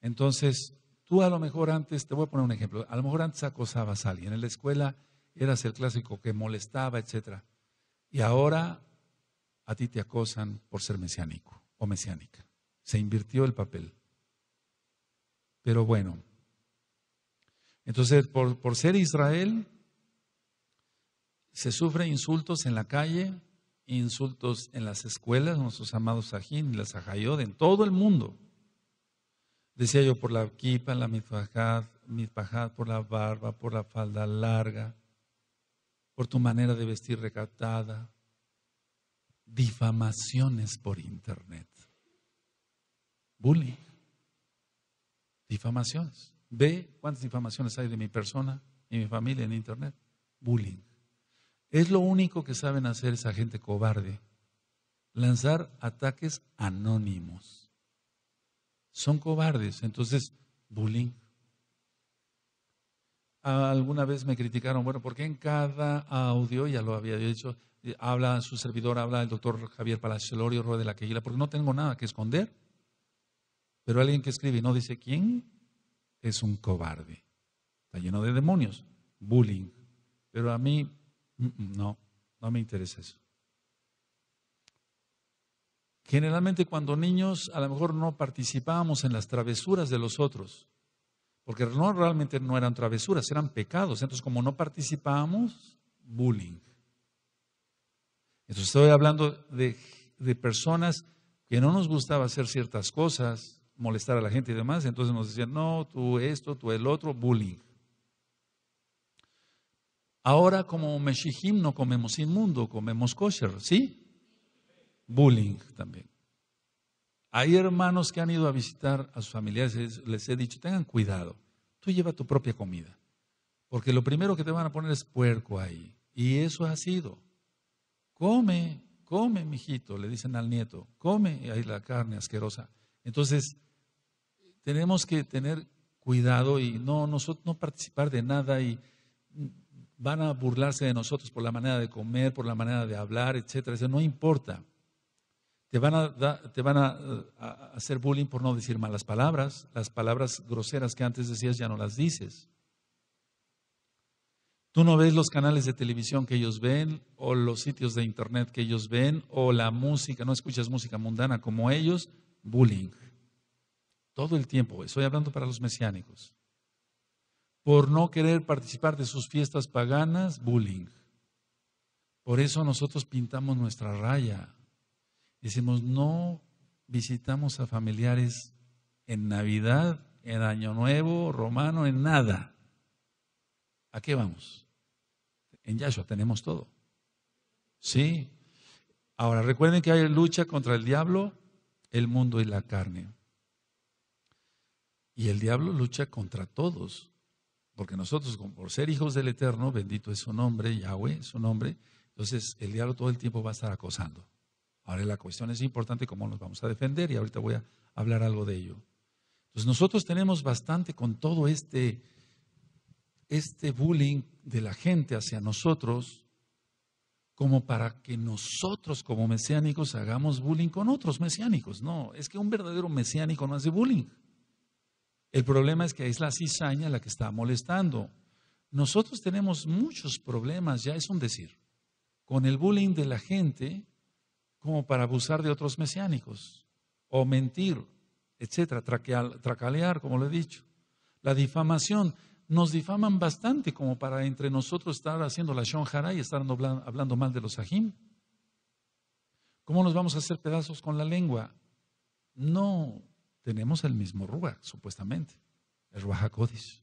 Entonces, Tú a lo mejor antes, te voy a poner un ejemplo, a lo mejor antes acosabas a alguien, en la escuela eras el clásico que molestaba, etcétera. Y ahora a ti te acosan por ser mesiánico o mesiánica. Se invirtió el papel. Pero bueno, entonces por, por ser Israel, se sufre insultos en la calle, insultos en las escuelas, nuestros amados Sajín y las Ajayod, en todo el mundo. Decía yo, por la kipa, la mitfajad, mitfajad por la barba, por la falda larga, por tu manera de vestir recatada. Difamaciones por internet. Bullying. Difamaciones. Ve cuántas difamaciones hay de mi persona y mi familia en internet. Bullying. Es lo único que saben hacer esa gente cobarde. Lanzar ataques anónimos son cobardes. Entonces, bullying. Alguna vez me criticaron, bueno, porque en cada audio, ya lo había dicho, habla su servidor, habla el doctor Javier Palacelorio, Rueda de la Queguila, porque no tengo nada que esconder. Pero alguien que escribe y no dice quién, es un cobarde. Está lleno de demonios, bullying. Pero a mí, mm, mm, no, no me interesa eso. Generalmente cuando niños a lo mejor no participábamos en las travesuras de los otros, porque no realmente no eran travesuras, eran pecados. Entonces como no participábamos, bullying. Entonces estoy hablando de, de personas que no nos gustaba hacer ciertas cosas, molestar a la gente y demás, entonces nos decían, no, tú esto, tú el otro, bullying. Ahora como meshijim no comemos inmundo, comemos kosher, ¿sí? bullying también. Hay hermanos que han ido a visitar a sus familiares, les he dicho, tengan cuidado, tú lleva tu propia comida, porque lo primero que te van a poner es puerco ahí, y eso ha sido. Come, come, mijito, le dicen al nieto, come, y ahí la carne asquerosa. Entonces, tenemos que tener cuidado y no, nosotros no participar de nada y van a burlarse de nosotros por la manera de comer, por la manera de hablar, etcétera. Eso no importa. Te van, a, a, hacer bullying por no decir malas palabras. Las palabras groseras que antes decías ya no las dices. Tú no ves los canales de televisión que ellos ven o los sitios de internet que ellos ven o la música, no escuchas música mundana como ellos. Bullying. Todo el tiempo. Estoy hablando para los mesiánicos. Por no querer participar de sus fiestas paganas, bullying. Por eso nosotros pintamos nuestra raya Decimos, no visitamos a familiares en Navidad, en Año Nuevo, Romano, en nada. ¿A qué vamos? En Yahshua tenemos todo. Sí. Ahora, recuerden que hay lucha contra el diablo, el mundo y la carne. Y el diablo lucha contra todos, porque nosotros, por ser hijos del Eterno, bendito es su nombre, Yahweh, su nombre, entonces el diablo todo el tiempo va a estar acosando. Ahora la cuestión es importante cómo nos vamos a defender y ahorita voy a hablar algo de ello. Entonces nosotros tenemos bastante con todo este, este bullying de la gente hacia nosotros como para que nosotros como mesiánicos hagamos bullying con otros mesiánicos. No, es que un verdadero mesiánico no hace bullying. El problema es que es la cizaña la que está molestando. Nosotros tenemos muchos problemas, ya es un decir, con el bullying de la gente como para abusar de otros mesiánicos o mentir, etcétera, tracalear, como lo he dicho. La difamación, nos difaman bastante como para entre nosotros estar haciendo la shonjara y estar hablando mal de los ajim. ¿Cómo nos vamos a hacer pedazos con la lengua? No tenemos el mismo ruach, supuestamente, el ruajacodis.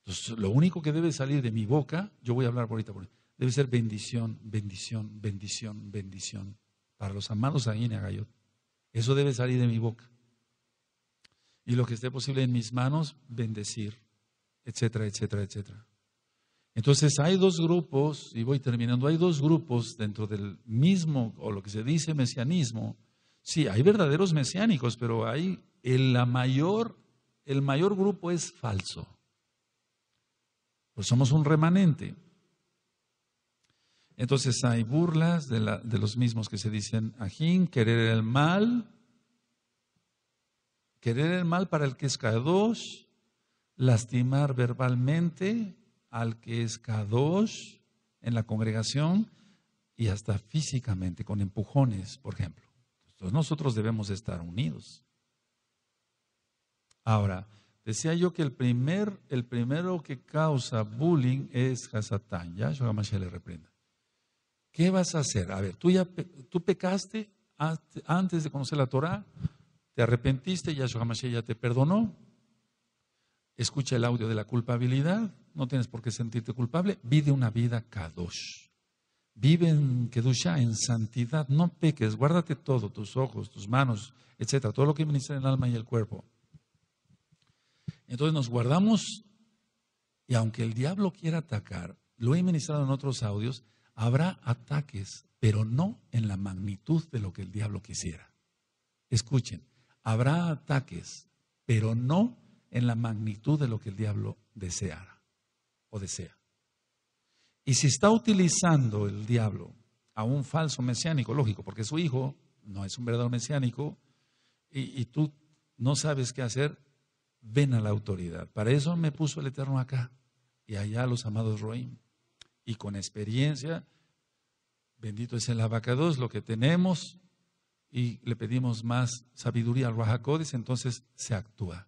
Entonces, lo único que debe salir de mi boca, yo voy a hablar ahorita, debe ser bendición, bendición, bendición, bendición, para los amados ahí en Agayot. Eso debe salir de mi boca. Y lo que esté posible en mis manos, bendecir, etcétera, etcétera, etcétera. Entonces hay dos grupos, y voy terminando, hay dos grupos dentro del mismo, o lo que se dice mesianismo. Sí, hay verdaderos mesiánicos, pero hay el, mayor, el mayor grupo es falso. Pues somos un remanente. Entonces hay burlas de, los mismos que se dicen ajín, querer el mal, querer el mal para el que es Kadosh, lastimar verbalmente al que es Kadosh en la congregación y hasta físicamente, con empujones, por ejemplo. Entonces nosotros debemos estar unidos. Ahora, decía yo que el, primer, el primero que causa bullying es Hasatán. Ya, se le reprende. ¿Qué vas a hacer? A ver, tú ya tú pecaste antes de conocer la Torá, te arrepentiste, y Yahshua Hamashiach ya te perdonó. Escucha el audio de la culpabilidad, no tienes por qué sentirte culpable. Vive una vida kadosh. Vive en Kedusha, en santidad. No peques, guárdate todo, tus ojos, tus manos, etcétera, todo lo que ministra el alma y el cuerpo. Entonces nos guardamos y aunque el diablo quiera atacar, lo he ministrado en otros audios, Habrá ataques, pero no en la magnitud de lo que el diablo quisiera. Escuchen, habrá ataques, pero no en la magnitud de lo que el diablo deseara o desea. Y si está utilizando el diablo a un falso mesiánico, lógico, porque su hijo no es un verdadero mesiánico y, tú no sabes qué hacer, ven a la autoridad. Para eso me puso el Eterno acá y allá los amados Roim y con experiencia. Bendito es el abacados, lo que tenemos, y le pedimos más sabiduría al Rajacodes, entonces se actúa.